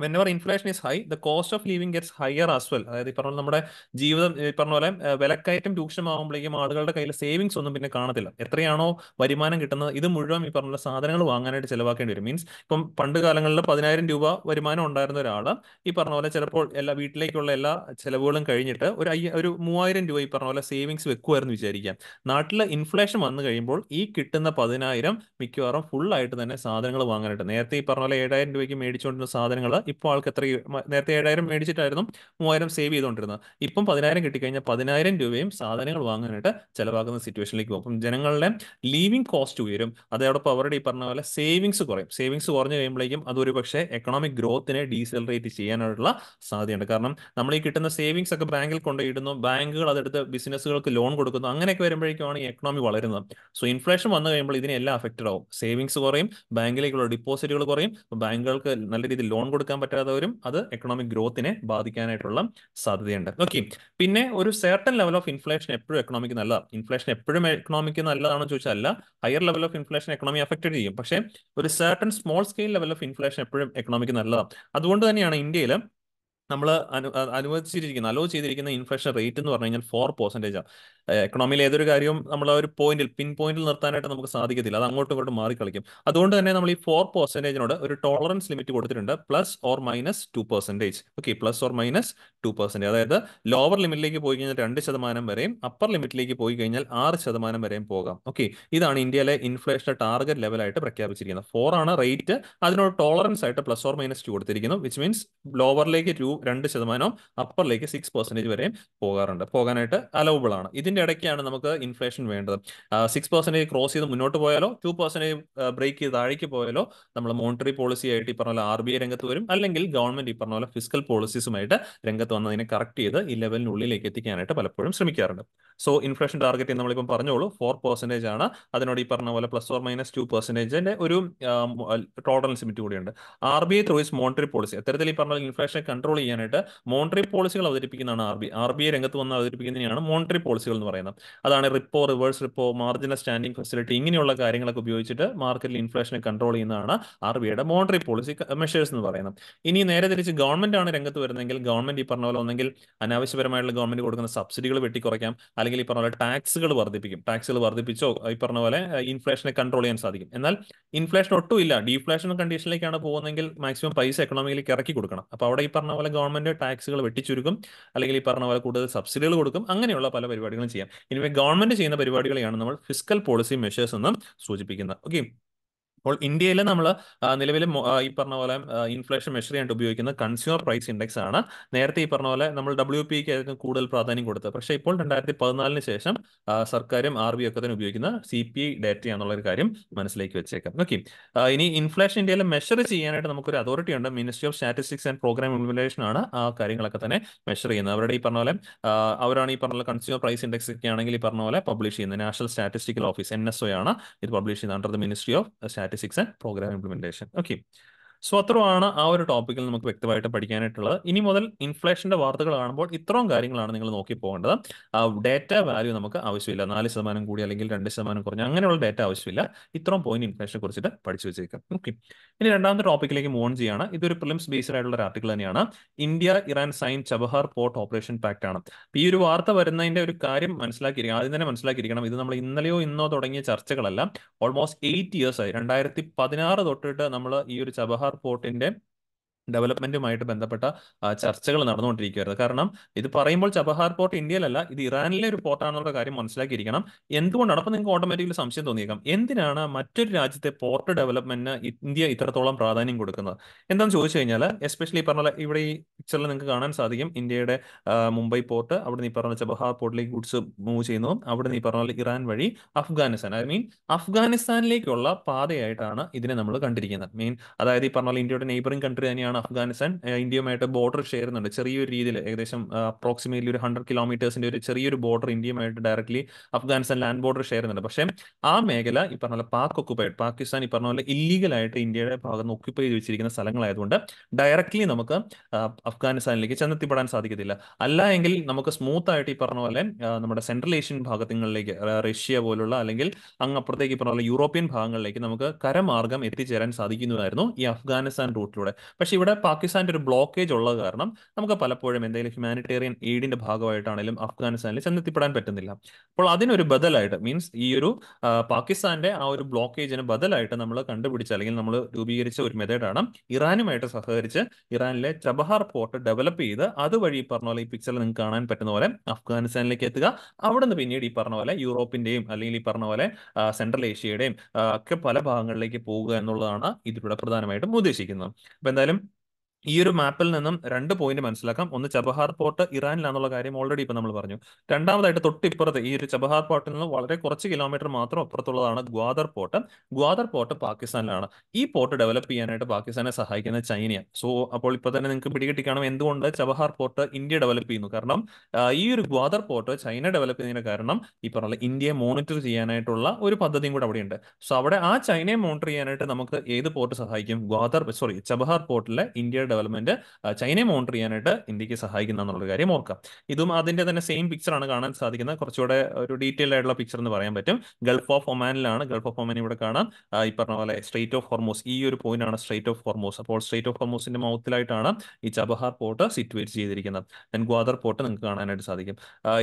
[SPEAKER 1] when inflation is high the cost of living gets higher as well അതായത് ഈ പറഞ്ഞ നമ്മുടെ ജീവിതം ഈ പറഞ്ഞ പോലെ വിലക്കയറ്റം രൂക്ഷമാകുമ്പോഴേക്കും ആളുകളുടെ കയ്യിൽ സേവിങ്സ് ഒന്നും പിന്നെ കാണത്തില്ല എത്രയാണോ വരുമാനം കിട്ടുന്നത് ഇത് മുഴുവൻ ഈ പറഞ്ഞ സാധനങ്ങൾ വാങ്ങാനായിട്ട് ചിലവാക്കേണ്ടി വരും മീൻസ് ഇപ്പം പണ്ട് കാലങ്ങളിൽ പതിനായിരം രൂപ വരുമാനം ഉണ്ടായിരുന്ന ഒരാൾ ഈ പറഞ്ഞ പോലെ ചിലപ്പോൾ എല്ലാ വീട്ടിലേക്കുള്ള എല്ലാ ചിലവുകളും കഴിഞ്ഞിട്ട് ഒരു അയ്യ ഒരു മൂവായിരം രൂപ ഈ പറഞ്ഞ പോലെ സേവിങ്സ് വെക്കുമായിരുന്നു വിചാരിക്കാം നാട്ടിൽ ഇൻഫ്ലേഷൻ വന്നു കഴിയുമ്പോൾ ഈ കിട്ടുന്ന പതിനായിരം മിക്കവാറും ഫുൾ ആയിട്ട് തന്നെ സാധനങ്ങൾ വാങ്ങാനായിട്ട് നേരത്തെ ഈ പറഞ്ഞ പോലെ ഏഴായിരം രൂപയ്ക്ക് മേടിച്ചുകൊണ്ടിരുന്ന സാധനങ്ങൾ ഇപ്പോൾ ആൾക്ക് എത്ര നേരത്തെ ഏഴായിരം മേടിച്ചിട്ടായിരുന്നു മൂവായിരം സേവ് ചെയ്തുകൊണ്ടിരുന്നത് ഇപ്പം പതിനായിരം കിട്ടിക്കഴിഞ്ഞാൽ പതിനായിരം രൂപയും സാധനങ്ങൾ വാങ്ങാനായിട്ട് ചിലവാക്കുന്ന സിറ്റുവേഷനിലേക്ക് പോകും ജനങ്ങളുടെ ലീവിംഗ് കോസ്റ്റ് ഉയരും അതോടൊപ്പം അവരുടെ ഈ പറഞ്ഞ പോലെ സേവിങ്സ് കുറയും സേവിങ്സ് കുറഞ്ഞു കഴിയുമ്പോഴേക്കും അതൊരു പക്ഷേ എക്കണോമിക് ഗ്രോത്തിനെ ഡീസലറേറ്റ് ചെയ്യാനായിട്ടുള്ള സാധ്യതയുണ്ട് കാരണം നമ്മൾ ഈ കിട്ടുന്ന സേവിങ്സ് ഒക്കെ ബാങ്കിൽ കൊണ്ടുപോയിടുന്നു ബാങ്കുകൾ അതെടുത്ത് ബിസിനസ്സുകൾക്ക് ലോൺ കൊടുക്കുന്നു അങ്ങനെയൊക്കെ വരുമ്പോഴേക്കുമാണ് ഈ എക്കണോമി വളരുന്നത് സോ ഇൻഫ്ലേഷൻ വന്നു കഴിയുമ്പോൾ ഇതിനെല്ലാം അഫക്റ്റഡ് ആവും സേവിങ്സ് കുറയും ബാങ്കിലേക്കുള്ള ഡിപ്പോസിറ്റുകൾ കുറയും ബാങ്കുകൾക്ക് നല്ല രീതിയിൽ ലോൺ കൊടുക്കാൻ കൊടുക്കാൻ പറ്റാത്തവരും അത് എക്കണോമിക് ഗ്രോത്തിനെ ബാധിക്കാനായിട്ടുള്ള സാധ്യതയുണ്ട് ഓക്കെ പിന്നെ ഒരു സെർട്ടൺ ലെവൽ ഓഫ് ഇൻഫ്ലേഷൻ എപ്പോഴും എക്കണോമിക്ക് നല്ല ഇൻഫ്ലേഷൻ എപ്പോഴും എക്കണോമിക്ക് നല്ലതാണെന്ന് ചോദിച്ചാൽ അല്ല higher level of inflation economy affected ചെയ്യും പക്ഷേ ഒരു certain small scale level of inflation എപ്പോഴും എക്കണോമിക്ക് നല്ലതാണ് അതുകൊണ്ട് തന്നെയാണ് ഇന്ത്യയിൽ നമ്മൾ അനു അനുവദിച്ചിരിക്കുന്ന അലോ ചെയ്തിരിക്കുന്ന ഇൻഫ്ലേഷൻ റേറ്റ് എന്ന് പറഞ്ഞു കഴിഞ്ഞാൽ ഫോർ പെർസെൻറ്റേജ് ആണ് എക്കണോമിയിൽ ഏതൊരു കാര്യവും നമ്മൾ ഒരു പോയിന്റിൽ പിൻ പോയിന്റിൽ നിർത്താനായിട്ട് നമുക്ക് സാധിക്കത്തില്ല അത് അങ്ങോട്ടും ഇങ്ങോട്ടും മാറിക്കളിക്കും അതുകൊണ്ട് തന്നെ നമ്മൾ ഈ ഫോർ പെർസെൻറ്റേജിനോട് ഒരു ടോളറൻസ് ലിമിറ്റ് കൊടുത്തിട്ടുണ്ട് plus or minus two percentage okay plus or minus two percentage അതായത് ലോവർ ലിമിറ്റിലേക്ക് പോയി കഴിഞ്ഞാൽ രണ്ട് ശതമാനം വരെയും അപ്പർ ലിമിറ്റിലേക്ക് പോയി കഴിഞ്ഞാൽ ആറ് ശതമാനം വരെയും പോകാം ഓക്കെ ഇതാണ് ഇന്ത്യയിലെ ഇൻഫ്ലേഷൻ ടാർഗറ്റ് ലെവലായിട്ട് പ്രഖ്യാപിച്ചിരിക്കുന്നത് ഫോർ ആണ് റേറ്റ് അതിനോട് ടോളറൻസ് ആയിട്ട് പ്ലസ് ഓർ മൈനസ് ടു കൊടുത്തിരിക്കുന്നു വിച്ച് മീൻസ് ലോവറിലേക്ക് ടു രണ്ട് ശതമാനവും അപ്പറിലേക്ക് സിക്സ് പെർസെൻറ്റേജ് വരെയും പോകാറുണ്ട് പോകാനായിട്ട് അലവബിൾ ആണ് ഇതിന്റെ ഇടയ്ക്കാണ് നമുക്ക് ഇൻഫ്ലേഷൻ വേണ്ടത് സിക്സ് പെർസെൻറ്റേജ് ക്രോസ് ചെയ്ത് മുന്നോട്ട് പോയാലോ ടു പെർസെൻറ്റേജ് ബ്രേക്ക് ചെയ്ത് താഴേക്ക് പോയാലോ നമ്മൾ മോണിറ്ററി പോളിസി ആയിട്ട് ഈ പറഞ്ഞ പോലെ ആർ ബി ഐ രംഗത്ത് വരും അല്ലെങ്കിൽ ഗവൺമെന്റ് ഈ പറഞ്ഞ പോലെ ഫിസിക്കൽ പോളിസീസുമായിട്ട് രംഗത്ത് വന്നതിനെ കറക്റ്റ് ചെയ്ത് ഈ ലെവലിനുള്ളിലേക്ക് എത്തിക്കാനായിട്ട് പലപ്പോഴും ശ്രമിക്കാറുണ്ട് സോ ഇൻഫ്ലേഷൻ ടാർഗറ്റ് നമ്മളിപ്പം പറഞ്ഞോളൂ ഫോർ പെർസെൻറ്റേജ് ആണ് അതിനോട് ഈ പറഞ്ഞ പോലെ പ്ലസ് ഓർ മൈനസ് ടു പെർസെൻറ്റേജിന്റെ ഒരു ടോട്ടൽ ലിമിറ്റ് കൂടിയുണ്ട് R B I through is monetary policy അത്തരത്തിൽ ഈ പറഞ്ഞ ഇൻഫ്ലേഷനെ കൺട്രോൾ ചെയ്യാനായിട്ട് മോണിറ്ററി പോളിസികൾ അവതരിപ്പിക്കുന്നതാണ് R B R B I രംഗത്ത് വന്ന് അവതരിപ്പിക്കുന്നതിനാണ് മോണിറ്ററി പോളിസികൾ എന്ന് പറയുന്നത് അതാണ് repo reverse repo marginal standing facility ഇങ്ങനെയുള്ള കാര്യങ്ങളൊക്കെ ഉപയോഗിച്ചിട്ട് മാർക്കറ്റിൽ ഇൻഫ്ലേഷനെ കൺട്രോൾ ചെയ്യുന്നതാണ് ആർ ബി ഐയുടെ മോണിറ്ററി പോളിസി മെഷേഴ്സ് എന്ന് പറയുന്നത് ഇനി നേരെ തിരിച്ച് ഗവൺമെന്റ് ആണ് രംഗത്ത് വരുന്നതെങ്കിൽ ഗവൺമെന്റ് ഈ പറഞ്ഞ പോലെ ഒന്നെങ്കിൽ അനാവശ്യപരമായിട്ടുള്ള ഗവൺമെന്റ് കൊടുക്കുന്ന സബ്സിഡികൾ വെട്ടിക്കുറയ്ക്കാം അല്ലെങ്കിൽ ഈ പറഞ്ഞ പോലെ ടാക്സുകൾ വർദ്ധിപ്പിക്കും ടാക്സുകൾ വർദ്ധിപ്പിച്ചോ ഈ പറഞ്ഞ പോലെ ഇൻഫ്ലേഷനെ കൺട്രോൾ ചെയ്യാൻ സാധിക്കും എന്നാൽ ഇൻഫ്ലേഷൻ ഒട്ടും ഇല്ല ഡീഫ്ലേഷൻ കണ്ടീഷനിലേക്കാണ് പോകുന്നതെങ്കിൽ മാക്സിമം പൈസ എക്കണോമിയിലേക്ക് ഇറക്കി കൊടുക്കണം അപ്പോൾ അവിടെ ഈ പറഞ്ഞ പോലെ നമ്മുടെ ഗവൺമെന്റ് ടാക്സുകൾ വെട്ടിച്ചുരുക്കും അല്ലെങ്കിൽ ഈ പറഞ്ഞ പോലെ കൂടുതൽ സബ്സിഡികൾ കൊടുക്കും അങ്ങനെയുള്ള പല പരിപാടികളും ചെയ്യാം ഇനിമേ ഗവൺമെന്റ് ചെയ്യുന്ന പരിപാടികളെയാണ് നമ്മൾ ഫിസിക്കൽ പോളിസി മെഷേഴ്സ് എന്ന് സൂചിപ്പിക്കുന്നത് ഓക്കെ അപ്പോൾ ഇന്ത്യയിൽ നമ്മൾ നിലവിൽ ഈ പറഞ്ഞ പോലെ ഇൻഫ്ലേഷൻ മെഷർ ചെയ്യാണ്ട് ഉപയോഗിക്കുന്ന കൺസ്യൂമർ പ്രൈസ് ഇൻഡെക്സ് ആണ് നേരത്തെ ഈ പറഞ്ഞ പോലെ നമ്മൾ ഡബ്ല്യു പി ആയിരുന്നു കൂടുതൽ പ്രാധാന്യം കൊടുത്തത് പക്ഷേ ഇപ്പോൾ രണ്ടായിരത്തി പതിനാലിന് ശേഷം സർക്കാരും ആർ ബി ഒക്കെ തന്നെ ഉപയോഗിക്കുന്ന സി പി ഡേറ്റയാണെന്നുള്ള ഒരു കാര്യം മനസ്സിലേക്ക് വെച്ചേക്കാം ഓക്കെ ഇനി ഇൻഫ്ലേഷൻ ഇന്ത്യയിൽ മെഷർ ചെയ്യാനായിട്ട് നമുക്കൊരു അതോറിറ്റി ഉണ്ട് ministry of statistics and program implementation ആണ് ആ കാര്യങ്ങളൊക്കെ തന്നെ മെഷർ ചെയ്യുന്നത് അവരുടെ ഈ പറഞ്ഞ പോലെ അവരാണ് ഈ പറഞ്ഞ കൺസ്യൂമർ പ്രൈസ് ഇൻഡെക്സ് ഒക്കെ ആണെങ്കിൽ ഈ പറഞ്ഞ പോലെ പബ്ലിഷ് ചെയ്യുന്നത് national statistical office N S O ആണ് ഇത് പബ്ലിഷ് ചെയ്യുന്നത് under the ministry of statistics Statistics and program implementation. Okay. So അത്രമാണ് ആ ഒരു ടോപ്പിക്കിൽ നമുക്ക് വ്യക്തമായിട്ട് പഠിക്കാനായിട്ടുള്ളത് ഇനി മുതൽ ഇൻഫ്ലേഷന്റെ വാർത്തകൾ കാണുമ്പോൾ ഇത്രയും കാര്യങ്ങളാണ് നിങ്ങൾ നോക്കി പോകേണ്ടത് ഡേറ്റ വാല്യൂ നമുക്ക് ആവശ്യമില്ല നാല് ശതമാനം കൂടി അല്ലെങ്കിൽ രണ്ട് ശതമാനം കുറഞ്ഞ അങ്ങനെയുള്ള ഡേറ്റ ആവശ്യമില്ല ഇത്രയും പോയിന്റ് ഇൻഫ്ലേഷനെ കുറിച്ചിട്ട് പഠിച്ചു വെച്ചേക്കാം ഓക്കെ ഇനി രണ്ടാമത്തെ ടോപ്പിക്കിലേക്ക് മൂവ് ചെയ്യാണ് ഇതൊരു പ്രിലിംസ് ബേസ്ഡ് ആയിട്ടുള്ള ഒരു ആർട്ടിക്കിൾ തന്നെയാണ് India Iran sign Chabahar port operation pact ആണ് ഈ ഒരു വാർത്ത വരുന്നതിന്റെ ഒരു കാര്യം മനസ്സിലാക്കിയിരിക്കണം ആദ്യം തന്നെ മനസ്സിലാക്കിയിരിക്കണം ഇത് നമ്മൾ ഇന്നലെയോ ഇന്നോ തുടങ്ങിയ ചർച്ചകളല്ല ഓൾമോസ്റ്റ് എയ്റ്റ് ഇയേഴ്സ് ആയി രണ്ടായിരത്തി പതിനാറ് തൊട്ടിട്ട് നമ്മൾ ഈ ഒരു ചബഹാർ port in the ഡെവലപ്മെന്റുമായിട്ട് ബന്ധപ്പെട്ട ചർച്ചകൾ നടന്നുകൊണ്ടിരിക്കുകയായിരുന്നു കാരണം ഇത് പറയുമ്പോൾ ചബഹാർ പോർട്ട് ഇന്ത്യയിലല്ല ഇത് ഇറാനിലെ ഒരു പോർട്ടാണെന്നുള്ള കാര്യം മനസ്സിലാക്കിയിരിക്കണം എന്തുകൊണ്ടാണ് അപ്പോൾ നിങ്ങൾക്ക് ഓട്ടോമാറ്റിക്കലി സംശയം തോന്നിയേക്കാം എന്തിനാണ് മറ്റൊരു രാജ്യത്തെ പോർട്ട് ഡെവലപ്മെന്റിന് ഇന്ത്യ ഇത്രത്തോളം പ്രാധാന്യം കൊടുക്കുന്നത് എന്താണെന്ന് ചോദിച്ചു കഴിഞ്ഞാൽ എസ്പെഷ്യലി പറഞ്ഞ ഇവിടെ ഈ പിക്ചറിൽ നിങ്ങൾക്ക് കാണാൻ സാധിക്കും ഇന്ത്യയുടെ മുംബൈ പോർട്ട് അവിടെ നീ പറഞ്ഞ ചബഹാർ പോർട്ടിലേക്ക് ഗുഡ്സ് മൂവ് ചെയ്യുന്നതും അവിടെ നീ പറഞ്ഞ ഇറാൻ വഴി അഫ്ഗാനിസ്ഥാൻ ഐ മീൻ അഫ്ഗാനിസ്ഥാനിലേക്കുള്ള പാതയായിട്ടാണ് ഇതിനെ നമ്മൾ കണ്ടിരിക്കുന്നത് മീൻ അതായത് ഈ പറഞ്ഞ ഇന്ത്യയുടെ നെയ്ബറിംഗ് കൺട്രി തന്നെയാണ് തന്നെയാണ് അഫ്ഗാനിസ്ഥാൻ ഇന്ത്യയുമായിട്ട് ബോർഡർ ഷെയർ ചെയ്യുന്നുണ്ട് ചെറിയൊരു രീതിയിൽ ഏകദേശം അപ്രോക്സിമേറ്റ്ലി ഒരു ഹൺഡ്രഡ് കിലോമീറ്റേഴ്സിന്റെ ഒരു ചെറിയൊരു ബോർഡർ ഇന്ത്യയുമായിട്ട് directly Afghanistan land border share ചെയ്യുന്നുണ്ട് പക്ഷേ ആ മേഖല ഈ പറഞ്ഞ പോലെ പാക് ഒക്കുപ്പൈഡ് പാകിസ്ഥാൻ ഈ പറഞ്ഞ പോലെ ഇല്ലീഗലായിട്ട് ഇന്ത്യയുടെ ഭാഗത്ത് നിന്ന് ഒക്യുപ്പൈ ചെയ്ത് വെച്ചിരിക്കുന്ന സ്ഥലങ്ങളായതുകൊണ്ട് ഡയറക്ട്ലി നമുക്ക് അഫ്ഗാനിസ്ഥാനിലേക്ക് ചെന്നെത്തിപ്പെടാൻ സാധിക്കത്തില്ല അല്ല എങ്കിൽ നമുക്ക് സ്മൂത്ത് ആയിട്ട് ഈ പറഞ്ഞ പോലെ നമ്മുടെ സെൻട്രൽ ഏഷ്യൻ ഭാഗങ്ങളിലേക്ക് റഷ്യ പോലുള്ള അല്ലെങ്കിൽ അങ്ങപ്പുറത്തേക്ക് പറഞ്ഞ പോലെ യൂറോപ്യൻ ഭാഗങ്ങളിലേക്ക് നമുക്ക് കരമാർഗം എത്തിച്ചേരാൻ സാധിക്കുന്നതായിരുന്നു ഈ അഫ്ഗാനിസ്ഥാൻ റൂട്ടിലൂടെ പക്ഷേ ഇവിടെ പാകിസ്ഥാന്റെ ഒരു ബ്ലോക്കേജ് ഉള്ളത് കാരണം നമുക്ക് പലപ്പോഴും എന്തെങ്കിലും ഹ്യൂമാനിറ്റേറിയൻ എയ്ഡിന്റെ ഭാഗമായിട്ടാണെങ്കിലും അഫ്ഗാനിസ്ഥാനിൽ ചെന്നെത്തിപ്പെടാൻ പറ്റുന്നില്ല അപ്പോൾ അതിനൊരു ബദലായിട്ട് മീൻസ് ഈ ഒരു പാകിസ്ഥാന്റെ ആ ഒരു ബ്ലോക്കേജിന് ബദലായിട്ട് നമ്മൾ കണ്ടുപിടിച്ച അല്ലെങ്കിൽ നമ്മൾ രൂപീകരിച്ച ഒരു മെത്തേഡാണ് ഇറാനുമായിട്ട് സഹകരിച്ച് ഇറാനിലെ ചബഹാർ പോർട്ട് ഡെവലപ്പ് ചെയ്ത് അതുവഴി ഈ പറഞ്ഞ പോലെ ഈ പിക്ചറിൽ നിങ്ങൾക്ക് കാണാൻ പറ്റുന്ന പോലെ അഫ്ഗാനിസ്ഥാനിലേക്ക് എത്തുക അവിടെ നിന്ന് പിന്നീട് ഈ പറഞ്ഞ പോലെ യൂറോപ്പിന്റെയും അല്ലെങ്കിൽ ഈ പറഞ്ഞ പോലെ സെൻട്രൽ ഏഷ്യയുടെയും ഒക്കെ പല ഭാഗങ്ങളിലേക്ക് പോവുക എന്നുള്ളതാണ് ഇതിലൂടെ പ്രധാനമായിട്ടും ഉദ്ദേശിക്കുന്നത് അപ്പൊ എന്തായാലും ഈ ഒരു മാപ്പിൽ നിന്നും രണ്ട് പോയിന്റ് മനസ്സിലാക്കാം ഒന്ന് ചബഹാർ പോർട്ട് ഇറാനിലാണെന്നുള്ള കാര്യം ഓൾറെഡി ഇപ്പൊ നമ്മൾ പറഞ്ഞു രണ്ടാമതായിട്ട് തൊട്ടിപ്പുറത്ത് ഈ ഒരു ചബഹാർ പോർട്ടിൽ നിന്ന് വളരെ കുറച്ച് കിലോമീറ്റർ മാത്രം അപ്പുറത്തുള്ളതാണ് ഗ്വാദർ പോർട്ട് ഗ്വാദർ പോർട്ട് പാകിസ്ഥാനിലാണ് ഈ പോർട്ട് ഡെവലപ്പ് ചെയ്യാനായിട്ട് പാകിസ്ഥാനെ സഹായിക്കുന്ന ചൈനയാണ് സോ അപ്പോൾ ഇപ്പൊ തന്നെ നിങ്ങൾക്ക് പിടികിട്ടി എന്തുകൊണ്ട് ചബഹാർ പോർട്ട് ഇന്ത്യ ഡെവലപ്പ് ചെയ്യുന്നു കാരണം ഈ ഒരു ഗ്വാദർ പോർട്ട് ചൈന ഡെവലപ്പ് ചെയ്യുന്നതിന് കാരണം ഈ പറഞ്ഞ ഇന്ത്യയെ മോണിറ്റർ ചെയ്യാനായിട്ടുള്ള ഒരു പദ്ധതിയും കൂടെ അവിടെയുണ്ട് സോ അവിടെ ആ ചൈനയെ മോണിറ്റർ ചെയ്യാനായിട്ട് നമുക്ക് ഏത് പോർട്ട് സഹായിക്കും ഗ്വാദർ സോറി ചബഹാർ പോർട്ടിലെ ഇന്ത്യയുടെ ഡെവലപ്മെന്റ് ചൈനയെ മോണിറ്റർ ചെയ്യാനായിട്ട് ഇന്ത്യക്ക് സഹായിക്കുന്ന എന്നുള്ള കാര്യം ഓർക്കാം ഇതും അതിന്റെ തന്നെ സെയിം പിക്ചർ ആണ് കാണാൻ സാധിക്കുന്നത് കുറച്ചുകൂടെ ഒരു ഡീറ്റെയിൽ ആയിട്ടുള്ള പിക്ചർ എന്ന് പറയാൻ പറ്റും ഗൾഫ് ഓഫ് ഒമാനിലാണ് ഗൾഫ് ഓഫ് ഒമാൻ ഇവിടെ കാണാം ഈ പറഞ്ഞ പോലെ സ്ട്രേറ്റ് ഓഫ് ഹോർമോസ് ഈ ഒരു പോയിന്റ് ആണ് സ്ട്രേറ്റ് ഓഫ് ഹോർമോസ് അപ്പോൾ സ്ട്രേറ്റ് ഓഫ് ഹോർമോസിന്റെ മൗത്തിലായിട്ടാണ് ഈ ചബഹാർ പോർട്ട് സിറ്റുവേറ്റ് ചെയ്തിരിക്കുന്നത് ദെൻ ഗ്വാദർ പോർട്ട് നിങ്ങൾക്ക് കാണാനായിട്ട് സാധിക്കും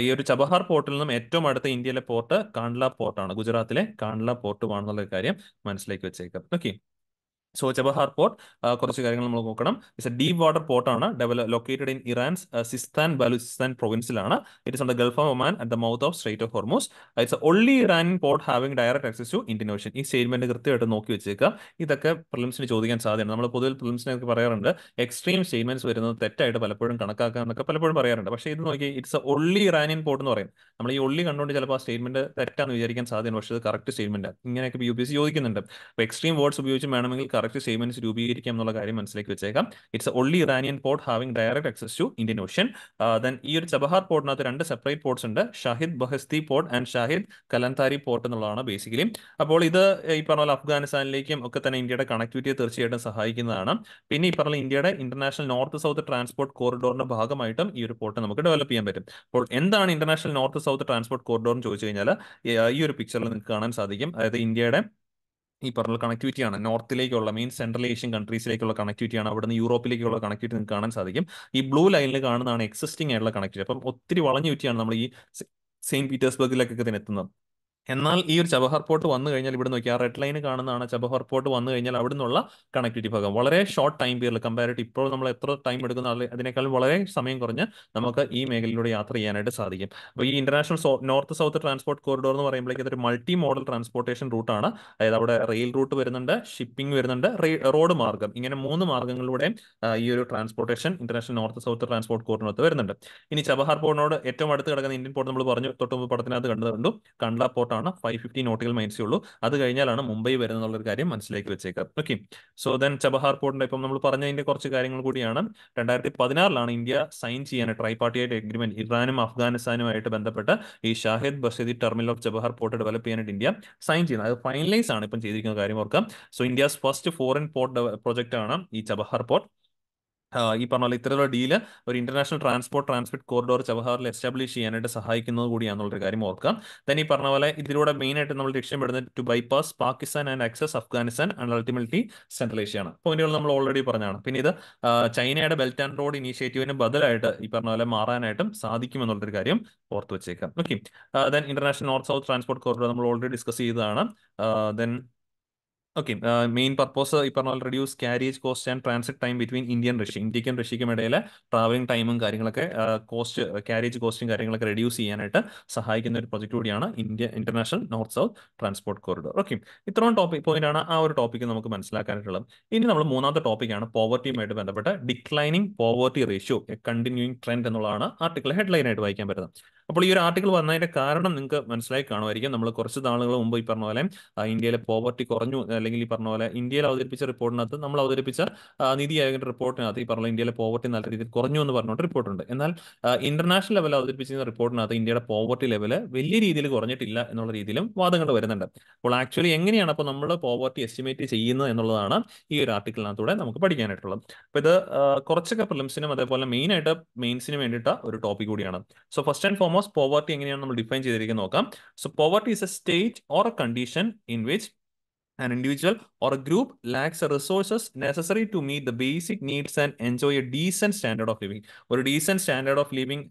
[SPEAKER 1] ഈ ഒരു ചബഹാർ പോർട്ടിൽ നിന്നും ഏറ്റവും അടുത്ത ഇന്ത്യയിലെ പോർട്ട് കാൺല പോർട്ടാണ് ഗുജറാത്തിലെ കാൺല പോർട്ടുമാണെന്നുള്ള കാര്യം മനസ്സിലേക്ക് വെച്ചേക്കാം ഓക്കെ സോ ചബഹാർ പോർട്ട് കുറച്ച് കാര്യങ്ങൾ നമ്മൾ നോക്കണം ഇറ്റ്സ് എ ഡീപ് വാട്ടർ പോർട്ടാണ് develop located in Iran's Sistan Baluchistan പ്രൊവിൻസിലാണ് it's on the gulf of Oman at the mouth of strait of Hormuz it's only Iranian port having direct access to Indian ocean ഈ സ്റ്റേറ്റ്മെന്റ് കൃത്യമായിട്ട് നോക്കി വെച്ചേക്കുക ഇതൊക്കെ പ്രിലിംസിന് ചോദിക്കാൻ സാധ്യത നമ്മൾ പൊതുവെ പ്രിലിംസിനൊക്കെ പറയാറുണ്ട് എക്സ്ട്രീം സ്റ്റേറ്റ്മെന്റ്സ് വരുന്നത് തെറ്റായിട്ട് പലപ്പോഴും കണക്കാക്കുക എന്നൊക്കെ പലപ്പോഴും പറയാറുണ്ട് പക്ഷേ ഇത് നോക്കി ഇറ്റ്സ് ഒള്ളി ഇറാനിയൻ പോർട്ട് എന്ന് പറയും നമ്മൾ ഈ ഒള്ളി കണ്ടുകൊണ്ട് ചിലപ്പോൾ ആ സ്റ്റേറ്റ്മെന്റ് തെറ്റാന്ന് വിചാരിക്കാൻ സാധ്യത പക്ഷേ ഇത് കറക്റ്റ് സ്റ്റേറ്റ്മെന്റ് ഇങ്ങനെയൊക്കെ യു പി എസ് സി ചോദിക്കുന്നുണ്ട് അപ്പോൾ എക്സ്ട്രീം വേർഡ്സ് ഉപയോഗിച്ച് വേണമെങ്കിൽ കറക്റ്റ് സ്റ്റേറ്റ്മെന്റ്സ് രൂപീകരിക്കാം എന്നുള്ള കാര്യം മനസ്സിലേക്ക് വെച്ചേക്കാം it's only Iranian port having direct access to Indian ocean then ഈ ഒരു ചബഹാർ പോർട്ടിനകത്ത് രണ്ട് സെപ്പറേറ്റ് പോർട്ട്സ് ഉണ്ട് Shahid Beheshti port and Shahid Kalantari port എന്നുള്ളതാണ് ബേസിക്കലി അപ്പോൾ ഇത് ഈ പറഞ്ഞ പോലെ അഫ്ഗാനിസ്ഥാനിലേക്കും ഒക്കെ തന്നെ ഇന്ത്യയുടെ കണക്ടിവിറ്റിയെ തീർച്ചയായിട്ടും സഹായിക്കുന്നതാണ് പിന്നെ ഈ പറഞ്ഞ ഇന്ത്യയുടെ ഇന്റർനാഷണൽ നോർത്ത് സൗത്ത് ട്രാൻസ്പോർട്ട് കോറിഡോറിന്റെ ഭാഗമായിട്ടും ഈ ഒരു പോർട്ട് നമുക്ക് ഡെവലപ്പ് ചെയ്യാൻ പറ്റും അപ്പോൾ എന്താണ് international north south transport corridor എന്ന് ചോദിച്ചു കഴിഞ്ഞാൽ ഈ ഒരു പിക്ചറിൽ നിങ്ങൾക്ക് കാണാൻ സാധിക്കും അതായത് ഇന്ത്യയുടെ ഈ പറഞ്ഞ ആണ് നോർത്തിലേക്കുള്ള മെയിൻ സെൻട്രൽ ഏഷ്യൻ കൺട്രീസിലേക്കുള്ള കണക്ടിവിറ്റിയാണ് അവിടുന്ന് യൂറോപ്പിലേക്കുള്ള കണക്ടിവിറ്റി നിങ്ങൾക്ക് കാണാൻ സാധിക്കും ഈ ബ്ലൂ ലൈനിൽ കാണുന്നതാണ് എക്സിസ്റ്റിംഗ് ആയിട്ടുള്ള കണക്ടിവിറ്റി അപ്പം ഒത്തിരി വളഞ്ഞു ചുറ്റിയാണ് നമ്മൾ ഈ സെയിന്റ് പീറ്റേഴ്സ്ബർഗിലേക്കൊക്കെ തന്നെ എത്തുന്നത് എന്നാൽ ഈ ഒരു ചബഹർ പോർട്ട് വന്നു കഴിഞ്ഞാൽ ഇവിടെ നോക്കി ആ റെഡ് ലൈൻ കാണുന്നതാണ് ചബഹർ പോർട്ട് വന്നു കഴിഞ്ഞാൽ അവിടെ നിന്നുള്ള കണക്ടിവിറ്റി ഭാഗം വളരെ ഷോർട്ട് ടൈം പീരിയഡ് കമ്പാരിറ്റീവ് ഇപ്പോൾ നമ്മൾ എത്ര ടൈം എടുക്കുന്ന അതിനേക്കാൾ വളരെ സമയം കുറഞ്ഞ് നമുക്ക് ഈ മേഖലയിലൂടെ യാത്ര ചെയ്യാനായിട്ട് സാധിക്കും അപ്പോൾ ഈ international north south transport corridor എന്ന് പറയുമ്പോഴേക്കും അതൊരു മൾട്ടി മോഡൽ ട്രാൻസ്പോർട്ടേഷൻ റൂട്ടാണ് അതായത് അവിടെ റെയിൽ റൂട്ട് വരുന്നുണ്ട് ഷിപ്പിംഗ് വരുന്നുണ്ട് റോഡ് മാർഗം ഇങ്ങനെ മൂന്ന് മാർഗങ്ങളിലൂടെയും ഈ ഒരു transportation international north south transport corridor വരുന്നുണ്ട് ഇനി ചബഹാർ പോർട്ടിനോട് ഏറ്റവും അടുത്ത് കിടക്കുന്ന ഇന്ത്യൻ പോർട്ട് നമ്മൾ പറഞ്ഞു തൊട്ടുമ്പോൾ പടത്തിനകത്ത് കണ്ടു കണ്ടു കണ്ട്ല പോർട്ടാണ് ആണ് ഫൈവ് ഫിഫ്റ്റി നോട്ടുകൾ മൈൻസേ ഉള്ളൂ അത് കഴിഞ്ഞാലാണ് മുംബൈ ഒരു കാര്യം മനസ്സിലാക്കി വെച്ചേക്കാം ഓക്കെ സോ ദെൻ ചബഹാർ പോർട്ടിന്റെ ഇപ്പം നമ്മൾ പറഞ്ഞതിന്റെ കുറച്ച് കാര്യങ്ങൾ കൂടിയാണ് രണ്ടായിരത്തി പതിനാറിലാണ് ഇന്ത്യ സൈൻ ചെയ്യാൻ ട്രൈപാർട്ടിയായിട്ട് എഗ്രിമെന്റ് ഇറാനും അഫ്ഗാനിസ്ഥാനുമായിട്ട് ബന്ധപ്പെട്ട് ഈ Shahid Beheshti terminal of Chabahar port develop ചെയ്യാനായിട്ട് ഇന്ത്യ സൈൻ ചെയ്യുന്നത് അത് ഫൈനലൈസ് ആണ് ഇപ്പം ചെയ്തിരിക്കുന്ന കാര്യം ഓർക്കാം so India's first foreign port project ആണ് ഈ ചബഹാർ പോർട്ട് ഈ പറഞ്ഞ പോലെ ഇത്തരത്തിലുള്ള ഡീല് ഒരു ഇന്റർനാഷണൽ ട്രാൻസ്പോർട്ട് ട്രാൻസ്പോർട്ട് കോറിഡോർ ചബഹാറിൽ എസ്റ്റാബ്ലിഷ് ചെയ്യാനായിട്ട് സഹായിക്കുന്നത് കൂടിയാണെന്നുള്ളൊരു കാര്യം ഓർക്കാം തന്നെ ഈ പറഞ്ഞ പോലെ ഇതിലൂടെ ആയിട്ട് നമ്മൾ ലക്ഷ്യപ്പെടുന്നത് to bypass Pakistan and access Afghanistan and ultimately central Asia ആണ് പോയിന്റുകൾ നമ്മൾ ഓൾറെഡി പറഞ്ഞാണ് പിന്നെ ഇത് ചൈനയുടെ ബെൽറ്റ് ആൻഡ് റോഡ് ഇനീഷ്യേറ്റീവിന് ബദലായിട്ട് ഈ പറഞ്ഞ പോലെ മാറാനായിട്ടും സാധിക്കുമെന്നുള്ളൊരു കാര്യം ഓർത്തു വെച്ചേക്കാം okay then international north south transport corridor നമ്മൾ ഓൾറെഡി ഡിസ്കസ് ചെയ്തതാണ് ദെൻ ഓക്കെ മെയിൻ പർപ്പസ് ഈ പറഞ്ഞ പോലെ reduce carriage cost and transit time between Indian Russia ഇന്ത്യക്കും റഷ്യക്കും ഇടയിൽ ട്രാവലിംഗ് ടൈമും കാര്യങ്ങളൊക്കെ കോസ്റ്റ് കാരിയേജ് കോസ്റ്റും കാര്യങ്ങളൊക്കെ റെഡ്യൂസ് ചെയ്യാനായിട്ട് സഹായിക്കുന്ന ഒരു പ്രൊജക്ട് കൂടിയാണ് India international north south transport corridor okay ഇത്രയും ടോപ്പിക് പോയിന്റ് ആണ് ആ ഒരു ടോപ്പിക്ക് നമുക്ക് മനസ്സിലാക്കാനായിട്ടുള്ളത് ഇനി നമ്മൾ മൂന്നാമത്തെ ടോപ്പിക്കാണ് പോവർട്ടിയുമായിട്ട് ബന്ധപ്പെട്ട declining poverty ratio a continuing trend എന്നുള്ളതാണ് ആർട്ടിക്കിൾ ഹെഡ്ലൈനായിട്ട് വായിക്കാൻ പറ്റുന്നത് അപ്പോൾ ഈ ഒരു ആർട്ടിക്കിൾ വന്നതിന്റെ കാരണം നിങ്ങൾക്ക് മനസ്സിലായി കാണുമായിരിക്കും നമ്മൾ കുറച്ച് നാളുകൾ മുമ്പ് ഈ പറഞ്ഞ പോലെ ഇന്ത്യയിലെ പോവർട്ടി കുറഞ്ഞു അല്ലെങ്കിൽ ഈ പറഞ്ഞ പോലെ ഇന്ത്യയിൽ അവതരിപ്പിച്ച റിപ്പോർട്ടിനകത്ത് നമ്മൾ അവതരിപ്പിച്ച നീതി ആയോഗിന്റെ റിപ്പോർട്ടിനകത്ത് ഈ പറഞ്ഞ ഇന്ത്യയിലെ പോവർട്ടി നല്ല രീതിയിൽ കുറഞ്ഞു എന്ന് പറഞ്ഞുകൊണ്ട് റിപ്പോർട്ടുണ്ട് എന്നാൽ ഇന്റർനാഷണൽ ലെവൽ അവതരിപ്പിച്ചിരുന്ന റിപ്പോർട്ടിനകത്ത് ഇന്ത്യയുടെ പോവർട്ടി ലെവല് വലിയ രീതിയിൽ കുറഞ്ഞിട്ടില്ല എന്നുള്ള രീതിയിലും വാദങ്ങൾ വരുന്നുണ്ട് അപ്പോൾ ആക്ച്വലി എങ്ങനെയാണ് അപ്പോൾ നമ്മൾ പോവർട്ടി എസ്റ്റിമേറ്റ് ചെയ്യുന്നത് എന്നുള്ളതാണ് ഈ ഒരു ആർട്ടിക്കിളിനകത്തൂടെ നമുക്ക് പഠിക്കാനായിട്ടുള്ളത് അപ്പോൾ ഇത് കുറച്ചൊക്കെ പ്രിലിംസിനും അതേപോലെ മെയിൻ ആയിട്ട് മെയിൻസിന് വേണ്ടിയിട്ട് ഒരു ടോപ്പിക് കൂടിയാണ് so first and foremost comes poverty എങ്ങനെയാണ് നമ്മൾ ഡിഫൈൻ ചെയ്തിരിക്കുന്നത് നോക്കാം so poverty is a state or a condition in which an individual or a group lacks the resources necessary to meet the basic needs and enjoy a decent standard of living ഒരു decent standard of living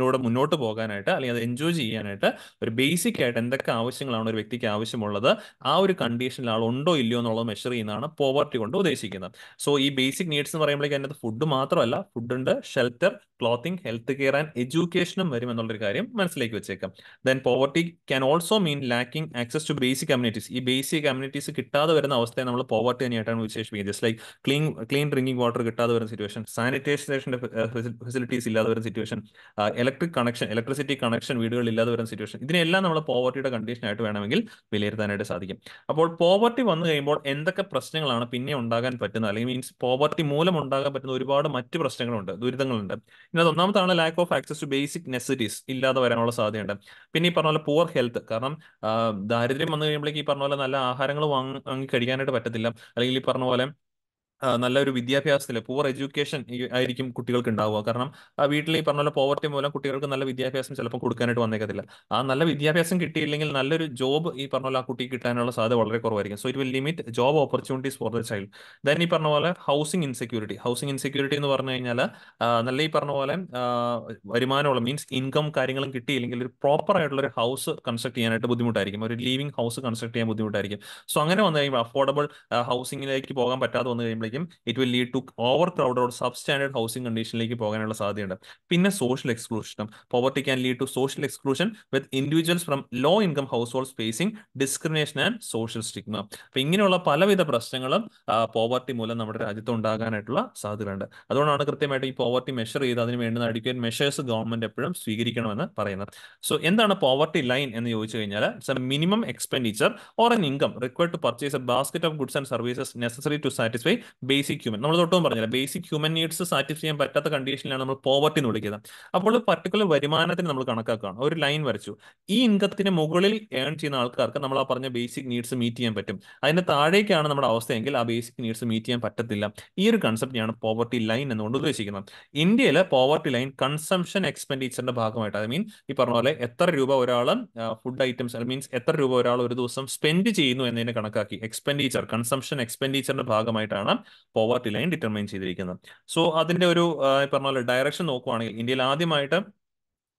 [SPEAKER 1] not മുന്നോട്ട് പോകാനായിട്ട് അല്ലെങ്കിൽ അത് എൻജോയ് ചെയ്യാനായിട്ട് ഒരു ബേസിക് ആയിട്ട് എന്തൊക്കെ ആവശ്യങ്ങളാണ് ഒരു വ്യക്തിക്ക് ആവശ്യമുള്ളത് ആ ഒരു കണ്ടീഷനിൽ ആൾ ഉണ്ടോ ഇല്ലയോ എന്നുള്ളത് മെഷർ ചെയ്യുന്നതാണ് പോവർട്ടി കൊണ്ട് ഉദ്ദേശിക്കുന്നത് സോ ഈ ബേസിക് നീഡ്സ് എന്ന് പറയുമ്പോഴേക്കും അതിനകത്ത് ഫുഡ് മാത്രമല്ല ഫുഡ് ഉണ്ട് shelter clothing health care and എഡ്യൂക്കേഷനും വരും എന്നുള്ളൊരു കാര്യം മനസ്സിലേക്ക് വെച്ചേക്കാം then poverty can also mean lacking access to basic communities ഈ ബേസിക് അമ്യൂണിറ്റീസ് കിട്ടാതെ വരുന്ന അവസ്ഥയെ നമ്മൾ പോവർട്ടി തന്നെയായിട്ടാണ് വിശേഷിപ്പിക്കുന്നത് just like clean clean drinking water കിട്ടാതെ വരുന്ന സിറ്റുവേഷൻ സാനിറ്റൈസേഷന്റെ ഫെസിലിറ്റീസ് ഇല്ലാതെ വരുന്ന situation electric connection electricity connection വീടുകളിൽ ഇല്ലാതെ വരുന്ന സിറ്റുവേഷൻ ഇതിനെല്ലാം നമ്മൾ പോവർട്ടിയുടെ കണ്ടീഷനായിട്ട് വേണമെങ്കിൽ വിലയിരുത്താനായിട്ട് സാധിക്കും അപ്പോൾ പോവർട്ടി വന്നു കഴിയുമ്പോൾ എന്തൊക്കെ പ്രശ്നങ്ങളാണ് പിന്നെ ഉണ്ടാകാൻ പറ്റുന്നത് അല്ലെങ്കിൽ മീൻസ് പോവർട്ടി മൂലം ഉണ്ടാകാൻ പറ്റുന്ന ഒരുപാട് മറ്റ് പ്രശ്നങ്ങളുണ്ട് ദുരിതങ്ങളുണ്ട് അത് ഒന്നാമതാണ് lack of access to basic necessities ഇല്ലാതെ വരാനുള്ള സാധ്യതയുണ്ട് പിന്നെ ഈ പറഞ്ഞ പോലെ പൂർ ഹെൽത്ത് കാരണം ദാരിദ്ര്യം വന്നു കഴിയുമ്പോഴേക്ക് ഈ പറഞ്ഞ പോലെ നല്ല ആഹാരം ആഹാരങ്ങൾ വാങ്ങി കഴിക്കാനായിട്ട് പറ്റത്തില്ല അല്ലെങ്കിൽ ഈ പറഞ്ഞ പോലെ നല്ലൊരു വിദ്യാഭ്യാസത്തിൽ പൂർ എഡ്യൂക്കേഷൻ ആയിരിക്കും കുട്ടികൾക്ക് ഉണ്ടാവുക കാരണം ആ വീട്ടിൽ ഈ പറഞ്ഞ പോലെ പോവർട്ടി മൂലം കുട്ടികൾക്ക് നല്ല വിദ്യാഭ്യാസം ചിലപ്പോൾ കൊടുക്കാനായിട്ട് വന്നേക്കത്തില്ല ആ നല്ല വിദ്യാഭ്യാസം കിട്ടിയില്ലെങ്കിൽ നല്ലൊരു ജോബ് ഈ പറഞ്ഞ പോലെ ആ കുട്ടിക്ക് കിട്ടാനുള്ള സാധ്യത വളരെ കുറവായിരിക്കും so it will limit job opportunities for the child then ഈ പറഞ്ഞ പോലെ ഹൗസിംഗ് ഇൻസെക്യൂരിറ്റി ഹൗസിംഗ് ഇൻസെക്യൂരിറ്റി എന്ന് പറഞ്ഞു കഴിഞ്ഞാൽ നല്ല ഈ പറഞ്ഞ പോലെ വരുമാനമുള്ള മീൻസ് ഇൻകം കാര്യങ്ങളും കിട്ടിയില്ലെങ്കിൽ ഒരു പ്രോപ്പർ ആയിട്ടുള്ള ഒരു ഹൗസ് കൺസ്ട്രക്ട് ചെയ്യാനായിട്ട് ബുദ്ധിമുട്ടായിരിക്കും ഒരു ലീവിംഗ് ഹൗസ് കൺസ്ട്രക്ട് ചെയ്യാൻ ബുദ്ധിമുട്ടായിരിക്കും സോ അങ്ങനെ വന്നു കഴിയുമ്പോൾ അഫോർഡബിൾ ഹൗസിംഗിലേക്ക് പോകാൻ പറ്റാതെ വന്നു കഴിയുമ്പോൾ വരുമ്പോഴത്തേക്കും it will lead to overcrowd or substandard housing കണ്ടീഷനിലേക്ക് പോകാനുള്ള സാധ്യതയുണ്ട് പിന്നെ സോഷ്യൽ എക്സ്ക്ലൂഷനും poverty can lead to social exclusion with individuals from low income household facing discrimination and social stigma അപ്പൊ ഇങ്ങനെയുള്ള പലവിധ പ്രശ്നങ്ങളും പോവർട്ടി മൂലം നമ്മുടെ രാജ്യത്ത് ഉണ്ടാകാനായിട്ടുള്ള സാധ്യതയുണ്ട് അതുകൊണ്ടാണ് കൃത്യമായിട്ട് ഈ പോവർട്ടി മെഷർ ചെയ്ത് അതിന് വേണ്ടി അഡിക്വേറ്റ് മെഷേഴ്സ് ഗവൺമെന്റ് എപ്പോഴും സ്വീകരിക്കണമെന്ന് പറയുന്നത് സോ എന്താണ് പോവർട്ടി ലൈൻ എന്ന് ചോദിച്ചു കഴിഞ്ഞാൽ it's a minimum expenditure or an income require to purchase a basket of goods and services necessary to satisfy basic human നമ്മൾ തൊട്ടും പറഞ്ഞില്ല ബേസിക് ഹ്യൂമൻ നീഡ്സ് സാറ്റിസ്ഫൈ ചെയ്യാൻ പറ്റാത്ത കണ്ടീഷനിലാണ് നമ്മൾ പോവർട്ടി എന്ന് വിളിക്കുന്നത് അപ്പോൾ പർട്ടിക്കുലർ വരുമാനത്തിന് നമ്മൾ കണക്കാക്കുകയാണ് ഒരു ലൈൻ വരച്ചു ഈ ഇൻകത്തിന് മുകളിൽ ഏൺ ചെയ്യുന്ന ആൾക്കാർക്ക് നമ്മൾ ആ പറഞ്ഞ ബേസിക് നീഡ്സ് മീറ്റ് ചെയ്യാൻ പറ്റും അതിന്റെ താഴേക്കാണ് നമ്മുടെ അവസ്ഥയെങ്കിൽ ആ ബേസിക് നീഡ്സ് മീറ്റ് ചെയ്യാൻ പറ്റത്തില്ല ഈ ഒരു കൺസെപ്റ്റിനെയാണ് പോവർട്ടി ലൈൻ എന്നുകൊണ്ട് ഉദ്ദേശിക്കുന്നത് ഇന്ത്യയിലെ പോവർട്ടി ലൈൻ കൺസംഷൻ എക്സ്പെൻഡിച്ചറിന്റെ ഭാഗമായിട്ട് ഐ മീൻ ഈ പറഞ്ഞ പോലെ എത്ര രൂപ ഒരാൾ ഫുഡ് ഐറ്റംസ് മീൻസ് എത്ര രൂപ ഒരാൾ ഒരു ദിവസം സ്പെൻഡ് ചെയ്യുന്നു എന്നതിനെ കണക്കാക്കി എക്സ്പെൻഡിച്ചർ കൺസംഷൻ എക്സ്പെൻഡിച്ചറിന്റെ ഭാഗമായിട്ടാണ് പോവർട്ടി ലൈൻ ഡിറ്റർമൈൻ ചെയ്തിരിക്കുന്നത് സോ അതിന്റെ ഒരു പറഞ്ഞ പോലെ ഡയറക്ഷൻ നോക്കുവാണെങ്കിൽ ഇന്ത്യയിൽ ആദ്യമായിട്ട്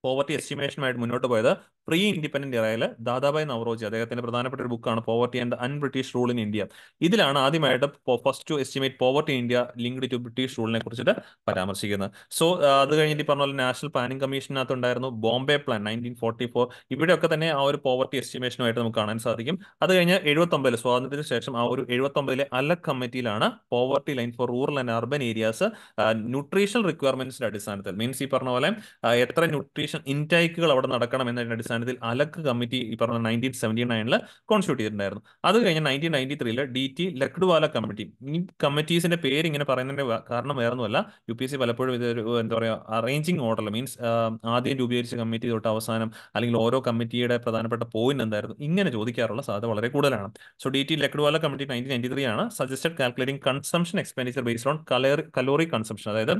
[SPEAKER 1] പോവർട്ടി എസ്റ്റിമേഷനുമായിട്ട് മുന്നോട്ട് പോയത് പ്രീ ഇൻഡിപെൻഡന്റ് ഇറയിൽ ദാദാബായ് നവറോജി അദ്ദേഹത്തിന്റെ പ്രധാനപ്പെട്ട ഒരു ബുക്കാണ് poverty and un British rule in India ഇതിലാണ് ആദ്യമായിട്ട് first to estimate poverty in India linked to British റൂളിനെ കുറിച്ചിട്ട് പരാമർശിക്കുന്നത് സോ അത് കഴിഞ്ഞിട്ട് പറഞ്ഞ പോലെ നാഷണൽ പ്ലാനിംഗ് കമ്മീഷനകത്ത് ഉണ്ടായിരുന്നു Bombay plan nineteen forty four ഇവിടെയൊക്കെ തന്നെ ആ ഒരു പോവർട്ടി എസ്റ്റിമേഷനുമായിട്ട് നമുക്ക് കാണാൻ സാധിക്കും അത് കഴിഞ്ഞ് എഴുപത്തൊമ്പതിൽ സ്വാതന്ത്ര്യത്തിന് ശേഷം ആ ഒരു എഴുപത്തൊമ്പതിലെ അല കമ്മിറ്റിയിലാണ് poverty line for rural and urban areas nutritional റിക്വയർമെന്റ്സിന്റെ അടിസ്ഥാനത്തിൽ മീൻസ് ഈ പറഞ്ഞ പോലെ എത്ര ന്യൂട്രീഷൻ ഇൻടേക്കുകൾ അവിടെ നടക്കണം എന്നതിന്റെ അടിസ്ഥാനത്തിൽ അലക് കമ്മിറ്റി ഈ പറഞ്ഞ നയൻറ്റീൻ സെവൻറ്റി നയനിൽ കോൺസ്റ്റിറ്റ്യൂട്ട് ചെയ്തിട്ടുണ്ടായിരുന്നു അത് കഴിഞ്ഞ് നയൻറ്റീൻ നയൻറ്റി ത്രീയിൽ ഡി ടി ലക്ഡുവാല കമ്മിറ്റി ഈ കമ്മിറ്റീസിന്റെ പേര് ഇങ്ങനെ പറയുന്നതിന്റെ കാരണം വേറൊന്നുമല്ല യു പി എസ് സി പലപ്പോഴും ഇതൊരു എന്താ പറയുക അറേഞ്ചിങ് ഓർഡർ മീൻസ് ആദ്യം രൂപീകരിച്ച കമ്മിറ്റി തൊട്ട് അവസാനം അല്ലെങ്കിൽ ഓരോ കമ്മിറ്റിയുടെ പ്രധാനപ്പെട്ട പോയിന്റ് എന്തായിരുന്നു ഇങ്ങനെ ചോദിക്കാറുള്ള സാധ്യത വളരെ കൂടുതലാണ് so D T Lakdawala committee nineteen ninety three ആണ് suggested calculating consumption expenditure based on calorie calorie consumption അതായത്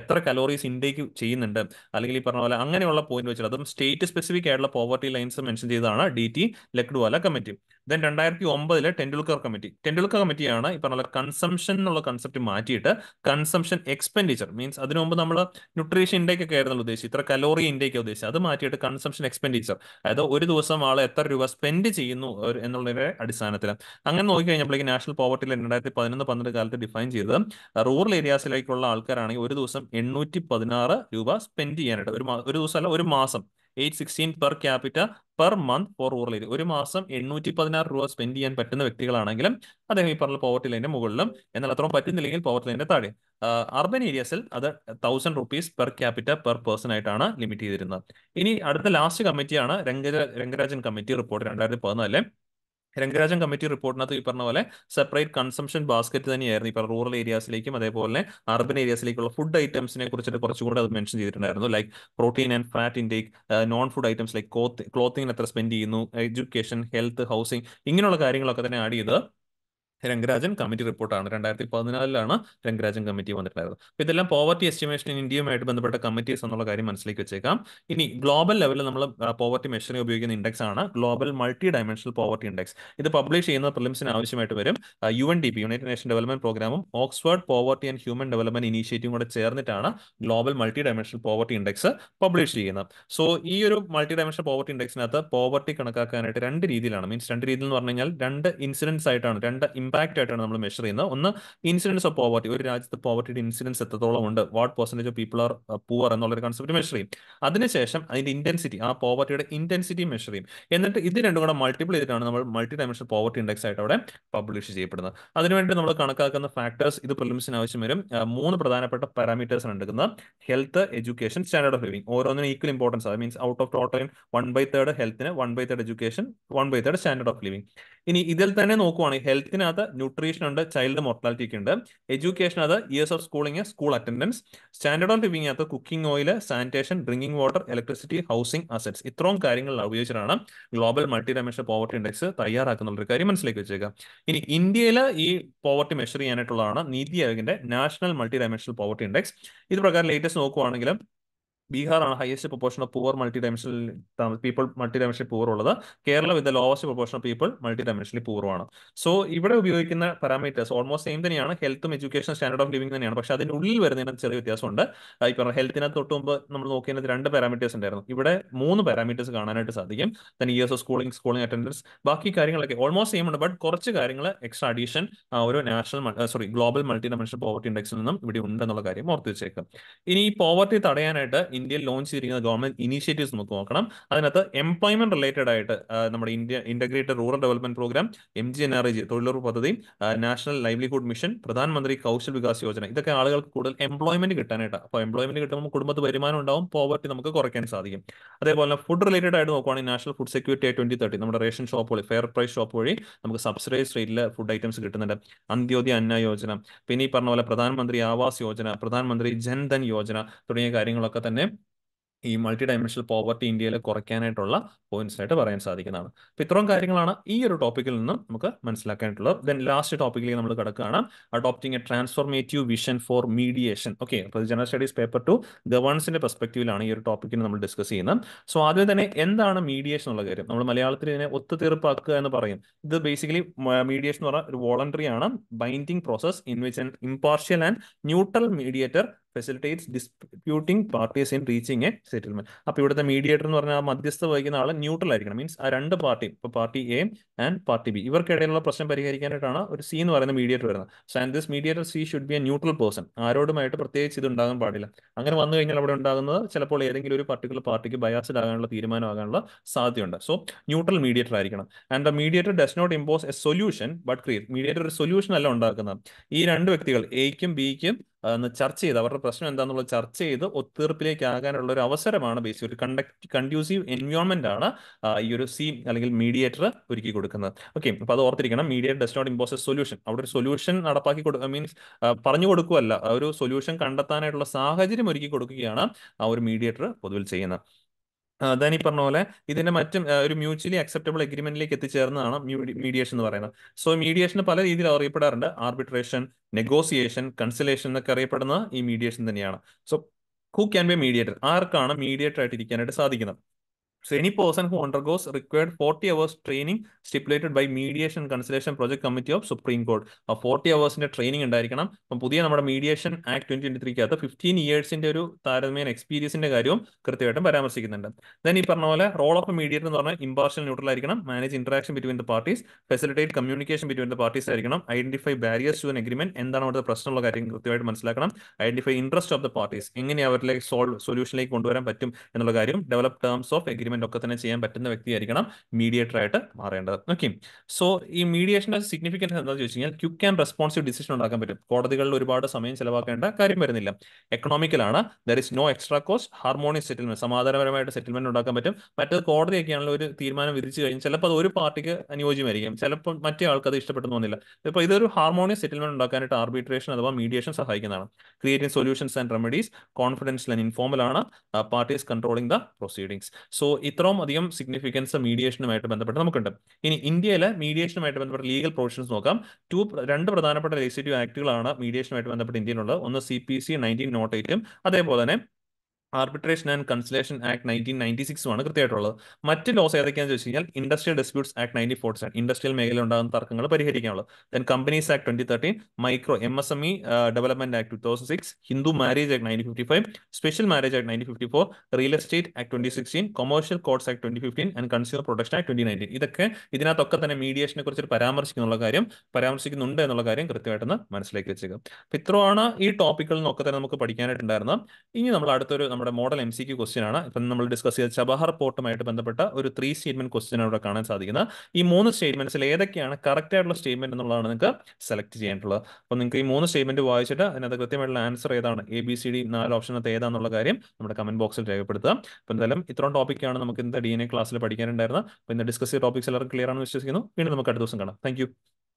[SPEAKER 1] എത്ര കലോറീസ് ഇൻടേക്ക് ചെയ്യുന്നുണ്ട് അല്ലെങ്കിൽ ഈ പറഞ്ഞ പോലെ അങ്ങനെയുള്ള പോയിന്റ് വെച്ചിട്ട് അതും സ്റ്റേറ്റ് സ്പെസിഫിക് ആയിട്ടുള്ള പോവർട്ടി ലൈൻസ് മെൻഷൻ ചെയ്തതാണ് D T Lakdawala committee then രണ്ടായിരത്തി ഒമ്പതിലെ ടെൻഡുൽക്കർ കമ്മിറ്റി ടെൻഡുൽക്കർ കമ്മിറ്റിയാണ് ഈ പറഞ്ഞ കൺസംഷൻ എന്നുള്ള കൺസെപ്റ്റ് മാറ്റിയിട്ട് കൺസംഷൻ എക്സ്പെൻഡിച്ചർ മീൻസ് അതിനു മുമ്പ് നമ്മൾ ന്യൂട്രീഷൻ ഇൻടേക്ക് ഒക്കെ ആയിരുന്നു ഉദ്ദേശിച്ചത് ഇത്ര കലോറി ഇൻടേക്ക് ഉദ്ദേശിച്ചത് അത് മാറ്റിയിട്ട് കൺസംഷൻ എക്സ്പെൻഡിച്ചർ അതായത് ഒരു ദിവസം ആൾ എത്ര രൂപ സ്പെൻഡ് ചെയ്യുന്നു എന്നുള്ളതിന്റെ അടിസ്ഥാനത്തിൽ അങ്ങനെ നോക്കിക്കഴിഞ്ഞപ്പോഴേക്ക് നാഷണൽ പോവർട്ടി രണ്ടായിരത്തി പതിനൊന്ന് പന്ത്രണ്ട് കാലത്ത് ഡിഫൈൻ ചെയ്തത് റൂറൽ ഏരിയാസിലേക്കുള്ള ആൾക്കാരാണെങ്കിൽ ഒരു ദിവസം എണ്ണൂറ്റി പതിനാറ് രൂപ സ്പെൻഡ് ചെയ്യാനായിട്ട് ഒരു ദിവസം അല്ല ഒരു മാസം eight sixteen per capita per month for rural area ഒരു മാസം എണ്ണൂറ്റി പതിനാറ് രൂപ സ്പെൻഡ് ചെയ്യാൻ പറ്റുന്ന വ്യക്തികളാണെങ്കിലും അദ്ദേഹം ഈ പറഞ്ഞ പോവർട്ടി ലൈൻ്റെ മുകളിലും എന്നാൽ അത്രയും പറ്റുന്നില്ലെങ്കിൽ പോവർട്ടി ലൈൻ്റെ താഴെ അർബൻ ഏരിയസിൽ അത് thousand rupees per capita per person ആയിട്ടാണ് ലിമിറ്റ് ചെയ്തിരുന്നത് ഇനി അടുത്ത ലാസ്റ്റ് കമ്മിറ്റിയാണ് രംഗരാജൻ കമ്മിറ്റി റിപ്പോർട്ട് രണ്ടായിരത്തി പതിനാലിലെ രംഗരാജൻ കമ്മിറ്റി റിപ്പോർട്ടിനകത്ത് ഈ പറഞ്ഞ പോലെ സെപ്പറേറ്റ് കൺസംഷൻ ബാസ്ക്കറ്റ് തന്നെയായിരുന്നു ഇപ്പം റൂറൽ ഏരിയാസിലേക്കും അതേപോലെ അർബൻ ഏരിയാസിലേക്കുള്ള ഫുഡ് ഐറ്റംസിനെ കുറിച്ചിട്ട് കുറച്ചുകൂടെ അത് മെൻഷൻ ചെയ്തിട്ടുണ്ടായിരുന്നു like protein and fat intake non food items like ക്ലോത്തിങ്ങിന് എത്ര സ്പെൻഡ് ചെയ്യുന്നു എഡ്യൂക്കേഷൻ ഹെൽത്ത് ഹൗസിംഗ് ഇങ്ങനെയുള്ള കാര്യങ്ങളൊക്കെ തന്നെ ആഡ് ചെയ്ത് രംഗരാജൻ കമ്മിറ്റി റിപ്പോർട്ടാണ് രണ്ടായിരത്തി പതിനാലിലാണ് രംഗരാജൻ കമ്മിറ്റി വന്നിട്ടുണ്ടായിരുന്നത് അപ്പൊ ഇതെല്ലാം പോവർട്ടി എസ്റ്റിമേഷൻ ഇൻ ഇന്ത്യയുമായിട്ട് ബന്ധപ്പെട്ട കമ്മിറ്റീസ് എന്നുള്ള കാര്യം മനസ്സിലേക്ക് വെച്ചേക്കാം ഇനി ഗ്ലോബൽ ലെവലിൽ നമ്മൾ പോവർട്ടി മെഷറി ഉപയോഗിക്കുന്ന ഇൻഡെക്സ് ആണ് global multidimensional poverty index ഇത് പബ്ലിഷ് ചെയ്യുന്ന പ്രിലിംസിന് ആവശ്യമായിട്ട് വരും U N D P United Nation Development പ്രോഗ്രാമും Oxford poverty and human development ഇനീഷ്യേറ്റീവും കൂടെ ചേർന്നിട്ടാണ് global multidimensional poverty index publish ചെയ്യുന്നത് സോ ഈ ഒരു മൾട്ടി ഡയമെൻഷണൽ പോവർട്ടി ഇൻഡെക്സിനകത്ത് പോവർട്ടി കണക്കാക്കാനായിട്ട് രണ്ട് രീതിയിലാണ് മീൻസ് രണ്ട് രീതിയിൽ എന്ന് പറഞ്ഞു കഴിഞ്ഞാൽ രണ്ട് ഇൻസിഡൻസ് ആയിട്ടാണ് രണ്ട് ഇമ്പാക്റ്റ് ആയിട്ടാണ് നമ്മൾ മെഷർ ചെയ്യുന്നത് ഒന്ന് ഇൻസിഡൻസ് ഓഫ് പോവർട്ടി ഒരു രാജ്യത്ത് പോവർട്ടിയുടെ ഇൻസിഡൻസ് എത്രത്തോളം ഉണ്ട് what percentage of people are poor എന്നുള്ളൊരു കൺസെപ്റ്റ് മെഷർ ചെയ്യും അതിനുശേഷം അതിന്റെ ഇന്റൻസിറ്റി ആ പോവർട്ടിയുടെ ഇന്റൻസിറ്റി മെഷർ ചെയ്യും എന്നിട്ട് ഇത് രണ്ടും കൂടെ മൾട്ടിപ്പിൾ ചെയ്തിട്ടാണ് നമ്മൾ മൾട്ടി ഡയമെൻഷൻ പോവർട്ടി ഇൻഡെക്സ് ആയിട്ട് അവിടെ പബ്ലിഷ് ചെയ്യപ്പെടുന്നത് അതിനുവേണ്ടി നമ്മൾ കണക്കാക്കുന്ന ഫാക്ടേഴ്സ് ഇത് പ്രിലിംസിന് ആവശ്യം വരും മൂന്ന് പ്രധാനപ്പെട്ട പാരാമീറ്റേഴ്സ് ആണ് എടുക്കുന്നത് health education standard of living ഓരോന്നിനും ഈക്വൽ ഇമ്പോർട്ടൻസ് അത് means out of total one by third ഹെൽത്തിന് one by third education one by third standard of living ഇനി ഇതിൽ തന്നെ നോക്കുവാണെങ്കിൽ ഹെൽത്തിനകത്ത് ന്യൂട്രീഷൻ ഉണ്ട് ചൈൽഡ് മോർട്ടാലിറ്റി ഒക്കെ ഉണ്ട് എഡ്യൂക്കേഷൻ അത് years of schooling school attendance standard of അകത്ത് cooking oil sanitation drinking water electricity housing assets ഇത്രയും കാര്യങ്ങൾ ഉപയോഗിച്ചിട്ടാണ് global multidimension poverty index തയ്യാറാക്കുന്ന ഒരു കാര്യം മനസ്സിലേക്ക് വെച്ചേക്കുക ഇനി ഇന്ത്യയിൽ ഈ പോവർട്ടി മെഷർ ചെയ്യാനായിട്ടുള്ളതാണ് നീതി ആയോഗിന്റെ national multidimensional poverty index ഇത് പ്രകാരം ലേറ്റസ്റ്റ് നോക്കുവാണെങ്കിലും ബീഹാറാണ് highest proportion of poor multidimensional people multidimensional poor ഉള്ളത് Kerala with lowest proportion of people multidimensionally പൂർവാണ് സോ ഇവിടെ ഉപയോഗിക്കുന്ന പാരാമീറ്റേഴ്സ് ഓൾമോസ്റ്റ് സെയിം തന്നെയാണ് ഹെൽത്തും എഡ്യൂക്കേഷൻ സ്റ്റാൻഡേർഡ് ഓഫ് ലിവിംഗ് തന്നെയാണ് പക്ഷെ അതിന്റെ ഉള്ളിൽ വരുന്നതിന് ചെറിയ വ്യത്യാസമുണ്ട് ഈ പറഞ്ഞ ഹെൽത്തിനകത്ത് തൊട്ട് മുമ്പ് നമ്മൾ നോക്കിയതിനകത്ത് രണ്ട് പാരാമീറ്റേഴ്സ് ഉണ്ടായിരുന്നു ഇവിടെ മൂന്ന് പാരാമീറ്റേഴ്സ് കാണാനായിട്ട് സാധിക്കും then years of schooling schooling attendance ബാക്കി കാര്യങ്ങളൊക്കെ ഓൾമോസ്റ്റ് സെയിം ഉണ്ട് ബട്ട് കുറച്ച് കാര്യങ്ങൾ എക്സ്ട്രാ അഡീഷൻ ഒരു national sorry global multidimensional poverty ഇൻഡെക്സിൽ നിന്നും ഇവിടെ ഉണ്ടെന്നുള്ള കാര്യം ഓർത്ത് വെച്ചേക്കാം ഇനി ഈ പോവർട്ടി തടയാനായിട്ട് ഇന്ത്യയിൽ ലോഞ്ച് ചെയ്തിരിക്കുന്ന ഗവൺമെന്റ് ഇനീഷ്യേറ്റീവ്സ് നമുക്ക് നോക്കണം അതിനകത്ത് എംപ്ലോയ്മെന്റ് റിലേറ്റഡ് ആയിട്ട് നമ്മുടെ India integrated rural development program M G N R G തൊഴിലുറപ്പ് പദ്ധതി നാഷണൽ ലൈവ്ലിഹുഡ് മിഷൻ പ്രധാനമന്ത്രി കൗശൽ വികാസ് യോജന ഇതൊക്കെ ആളുകൾക്ക് കൂടുതൽ എംപ്ലോയ്മെന്റ് കിട്ടാനായിട്ട് അപ്പോൾ എംപ്ലോയ്മെന്റ് കിട്ടുമ്പോൾ കുടുംബത്ത് വരുമാനം ഉണ്ടാവും പോവർട്ടി നമുക്ക് കുറയ്ക്കാൻ സാധിക്കും അതേപോലെ ഫുഡ് റിലേറ്റഡ് ആയിട്ട് നോക്കുവാണെങ്കിൽ നാഷണൽ ഫുഡ് സെക്യൂരിറ്റി ആയി ട്വന്റി തേർട്ടി നമ്മുടെ റേഷൻ ഷോപ്പ് വഴി ഫെയർ പ്രൈസ് ഷോപ്പ് വഴി നമുക്ക് സബ്സിഡൈസ് റേറ്റിൽ ഫുഡ് ഐറ്റംസ് കിട്ടുന്നുണ്ട് അന്ത്യോദയ അന്ന യോജന പിന്നെ ഈ പറഞ്ഞ പോലെ പ്രധാനമന്ത്രി ആവാസ് യോജന പ്രധാനമന്ത്രി ജൻധൻ യോജന തുടങ്ങിയ കാര്യങ്ങളൊക്കെ തന്നെ ഈ മൾട്ടി ഡൈമെൻഷണൽ പോവർട്ടി ഇന്ത്യയിൽ കുറയ്ക്കാനായിട്ടുള്ള പോയിന്റ്സ് ആയിട്ട് പറയാൻ സാധിക്കുന്നതാണ് അപ്പൊ ഇത്രയും കാര്യങ്ങളാണ് ഈ ഒരു ടോപ്പിക്കിൽ നിന്നും നമുക്ക് മനസ്സിലാക്കാനായിട്ടുള്ളത് ദെൻ ലാസ്റ്റ് ടോപ്പിക്കിലേക്ക് നമ്മൾ കിടക്കുകയാണ് adopting a transformative vision for mediation okay general studies paper two ഗവേണൻസിന്റെ പെർസ്പെക്റ്റീവിലാണ് ഈ ഒരു ടോപ്പിക്കിന് നമ്മൾ ഡിസ്കസ് ചെയ്യുന്നത് സോ ആദ്യം തന്നെ എന്താണ് മീഡിയേഷൻ എന്നുള്ള കാര്യം നമ്മൾ മലയാളത്തിൽ ഇതിനെ ഒത്തുതീർപ്പാക്കുക എന്ന് പറയും ഇത് ബേസിക്കലി മീഡിയേഷൻ എന്ന് പറഞ്ഞാൽ ഒരു വോളണ്ടറി ആണ് binding process in which an impartial and neutral mediator facilitates disputing parties in reaching a settlement അപ്പൊ ഇവിടുത്തെ മീഡിയേറ്റർ എന്ന് പറഞ്ഞാൽ മധ്യസ്ഥ വഹിക്കുന്ന ആൾ ന്യൂട്രൽ ആയിരിക്കണം മീൻസ് ആ രണ്ട് പാർട്ടി ഇപ്പൊ party A and party B ഇവർക്കിടയിലുള്ള പ്രശ്നം പരിഹരിക്കാനായിട്ടാണ് ഒരു സി എന്ന് പറയുന്ന മീഡിയേറ്റർ വരുന്നത് so and this mediator C should be a neutral person ആരോടുമായിട്ട് പ്രത്യേകിച്ച് ഇത് ഉണ്ടാകാൻ പാടില്ല അങ്ങനെ വന്നു കഴിഞ്ഞാൽ അവിടെ ഉണ്ടാകുന്നത് ചിലപ്പോൾ ഏതെങ്കിലും ഒരു പർട്ടിക്കുലർ പാർട്ടിക്ക് ബയാസ്ഡ് ആകാനുള്ള തീരുമാനമാകാനുള്ള സാധ്യതയുണ്ട് സോ ന്യൂട്രൽ മീഡിയേറ്റർ ആയിരിക്കണം and the mediator does not impose a solution but create mediator ഒരു സൊല്യൂഷൻ അല്ല ഉണ്ടാക്കുന്നത് ഈ രണ്ട് വ്യക്തികൾ എയ്ക്കും ബിക്കും ഒന്ന് ചർച്ച ചെയ്ത് അവരുടെ പ്രശ്നം എന്താണെന്നുള്ളത് ചർച്ച ചെയ്ത് ഒത്തീർപ്പിലേക്ക് ആകാനുള്ള ഒരു അവസരമാണ് ബേസിക് ഒരു കണ്ടക്ട് കൺഡ്യൂസീവ് എൻവയോൺമെന്റ് ആണ് ഈ ഒരു സി അല്ലെങ്കിൽ മീഡിയേറ്റർ ഒരുക്കി കൊടുക്കുന്നത് ഓക്കെ അപ്പൊ അത് ഓർത്തിരിക്കണം mediator does not impose a solution അവിടെ ഒരു സൊല്യൂഷൻ നടപ്പാക്കി കൊടുക്കുക മീൻസ് പറഞ്ഞു കൊടുക്കുകയല്ല ഒരു സൊല്യൂഷൻ കണ്ടെത്താനായിട്ടുള്ള സാഹചര്യം ഒരുക്കി കൊടുക്കുകയാണ് ആ ഒരു മീഡിയേറ്റർ പൊതുവിൽ ചെയ്യുന്നത് ദാനി പറഞ്ഞ പോലെ ഇതിന്റെ മറ്റും ഒരു മ്യൂച്വലി അക്സെപ്റ്റബിൾ എഗ്രിമെന്റിലേക്ക് എത്തിച്ചേർന്നതാണ് മീഡിയേഷൻ എന്ന് പറയുന്നത് സോ മീഡിയേഷന് പല രീതിയിൽ അറിയപ്പെടാറുണ്ട് ആർബിട്രേഷൻ നെഗോസിയേഷൻ കൺസിലേഷൻ എന്നൊക്കെ അറിയപ്പെടുന്നത് ഈ മീഡിയേഷൻ തന്നെയാണ് so who can be mediator ആർക്കാണ് മീഡിയേറ്റർ ആയിട്ട് ഇരിക്കാനായിട്ട് സാധിക്കുന്നത് So any person who undergoes required 40 hours training stipulated by mediation conciliation project committee of Supreme Court. ആ ഫോർട്ടി അവേഴ്സിന്റെ ട്രെയിനിങ് ഉണ്ടായിരിക്കണം അപ്പം പുതിയ നമ്മുടെ മീഡിയേഷൻ ആക്ട് ട്വന്റി ട്വന്റി ത്രീക്കകത്ത് ഫിഫ്റ്റീൻ ഇയേഴ്സിന്റെ ഒരു താരതമ്യേന എക്സ്പീരിയൻസിന്റെ കാര്യവും കൃത്യമായിട്ടും പരാമർശിക്കുന്നുണ്ട് ദെൻ ഈ പറഞ്ഞ പോലെ റോൾ ഓഫ് മീഡിയേറ്റർ എന്ന് പറഞ്ഞാൽ ഇമ്പാർഷ്യൽ ന്യൂട്രൽ ആയിരിക്കണം manage interaction between the parties facilitate communication between the parties ആയിരിക്കണം identify barriers to an agreement എന്താണ് അവിടുത്തെ പ്രശ്നമുള്ള കാര്യം കൃത്യമായിട്ട് മനസ്സിലാക്കണം identify interest of the parties എങ്ങനെ അവരിലേക്ക് സോൾവ് സൊല്യൂഷനിലേക്ക് കൊണ്ടുവരാൻ പറ്റും എന്നുള്ള കാര്യം develop terms of agreement argument ഒക്കെ തന്നെ ചെയ്യാൻ പറ്റുന്ന വ്യക്തിയായിരിക്കണം മീഡിയേറ്റർ ആയിട്ട് മാറേണ്ടത് ഓക്കെ സോ ഈ മീഡിയേഷന്റെ സിഗ്നിഫിക്കൻസ് എന്താണെന്ന് ചോദിച്ചു കഴിഞ്ഞാൽ ക്യുക്ക് ആൻഡ് റെസ്പോൺസീവ് ഡിസിഷൻ ഉണ്ടാക്കാൻ പറ്റും കോടതികളിൽ ഒരുപാട് സമയം ചെലവാക്കേണ്ട കാര്യം വരുന്നില്ല എക്കണോമിക്കലാണ് there is no extra cost harmonious settlement സമാധാനപരമായിട്ട് സെറ്റിൽമെന്റ് ഉണ്ടാക്കാൻ പറ്റും മറ്റത് ആണെങ്കിൽ ഒരു തീരുമാനം വിധിച്ചു കഴിഞ്ഞാൽ ചിലപ്പോൾ അത് ഒരു പാർട്ടിക്ക് അനുയോജ്യമായിരിക്കും ചിലപ്പോൾ മറ്റേ ആൾക്ക് അത് ഇഷ്ടപ്പെട്ടെന്ന് തോന്നില്ല ഇപ്പോൾ ഇതൊരു ഹാർമോണിയസ് സെറ്റിൽമെന്റ് ഉണ്ടാക്കാനായിട്ട് ആർബിട്രേഷൻ അഥവാ മീഡിയേഷൻ സഹായിക്കുന്നതാണ് creating solutions and remedies confidential and informal ആണ് parties controlling the proceedings so ഇത്രയും അധികം സിഗ്നിഫിക്കൻസ് മീഡിയേഷനുമായിട്ട് ബന്ധപ്പെട്ട് നമുക്കുണ്ട് ഇനി ഇന്ത്യയിലെ മീഡിയേഷനുമായിട്ട് ബന്ധപ്പെട്ട ലീഗൽ പ്രൊവിഷൻസ് നോക്കാം ടു രണ്ട് പ്രധാനപ്പെട്ട ലെജിസ്ലേറ്റീവ് ആക്ടുകളാണ് മീഡിയേഷനുമായിട്ട് ബന്ധപ്പെട്ട് ഇന്ത്യയിലുള്ളത് ഒന്ന് C P C nineteen nought എയ്റ്റും അതേപോലെ തന്നെ arbitration and conciliation act nineteen ninety സിക്സുമാണ് കൃത്യമായിട്ടുള്ളത് മറ്റ് ലോസ് ഏതൊക്കെയാണെന്ന് ചോദിച്ചു കഴിഞ്ഞാൽ industrial disputes act ninety four seven industrial മേഖല ഉണ്ടാകുന്ന തർക്കങ്ങൾ പരിഹരിക്കാനുള്ളത് then companies act twenty thirteen micro M S M E development act two thousand six Hindu marriage act ninety fifty five special marriage act ninety fifty four real estate act twenty sixteen commercial codes act twenty fifteen and consumer protection act twenty nineteen ഇതൊക്കെ ഇതിനകത്തൊക്കെ തന്നെ മീഡിയേഷനെ കുറിച്ച് പരാമർശിക്കുന്നുള്ള കാര്യം പരാമർശിക്കുന്നുണ്ട് എന്നുള്ള കാര്യം കൃത്യമായിട്ടൊന്ന് മനസ്സിലാക്കി വെച്ചേക്കും ഇത്രയാണ് ഈ ടോപ്പിക്കുകളിൽ നിന്നൊക്കെ തന്നെ നമുക്ക് പഠിക്കാനായിട്ടുണ്ടായിരുന്നത് ഇനി നമ്മൾ അടുത്തൊരു നമ്മൾ നമ്മുടെ model M C Q question ആണ് ഇപ്പം നമ്മൾ ഡിസ്കസ് ചെയ്ത ചബഹർ പോർട്ടുമായിട്ട് ബന്ധപ്പെട്ട ഒരു ത്രീ സ്റ്റേറ്റ്മെന്റ് ക്വസ്റ്റ്യൻ അവിടെ കാണാൻ സാധിക്കുന്ന ഈ മൂന്ന് സ്റ്റേറ്റ്മെന്റ്സിൽ ഏതൊക്കെയാണ് കറക്റ്റ് ആയിട്ടുള്ള സ്റ്റേറ്റ്മെന്റ് എന്നുള്ളതാണ് നിങ്ങൾക്ക് സെലക്ട് ചെയ്യാനുള്ളത് അപ്പോൾ നിങ്ങൾക്ക് ഈ മൂന്ന് സ്റ്റേറ്റ്മെന്റ് വായിച്ചിട്ട് അതിനകത്ത് കൃത്യമായിട്ടുള്ള ആൻസർ ഏതാണ് എ ബി സി ഡി നാല് ഓപ്ഷനകത്ത് ഏതാണെന്നുള്ള കാര്യം നമ്മുടെ കമന്റ് ബോക്സിൽ രേഖപ്പെടുത്തുക അപ്പോൾ എന്തായാലും ഇത്രയും ടോപ്പിക്കാണ് നമുക്ക് ഇന്നത്തെ ഡി എൻ എ ക്ലാസ്സിൽ പഠിക്കാനുണ്ടായിരുന്നത് അപ്പോൾ ഇന്ന് ഡിസ്കസ് ചെയ്ത ടോപ്പിക്സ് എല്ലാവർക്കും ക്ലിയർ ആണെന്ന് വിശ്വസിക്കുന്നു വീണ്ടും നമുക്ക് അടുത്ത ദിവസം കാണാം താങ്ക്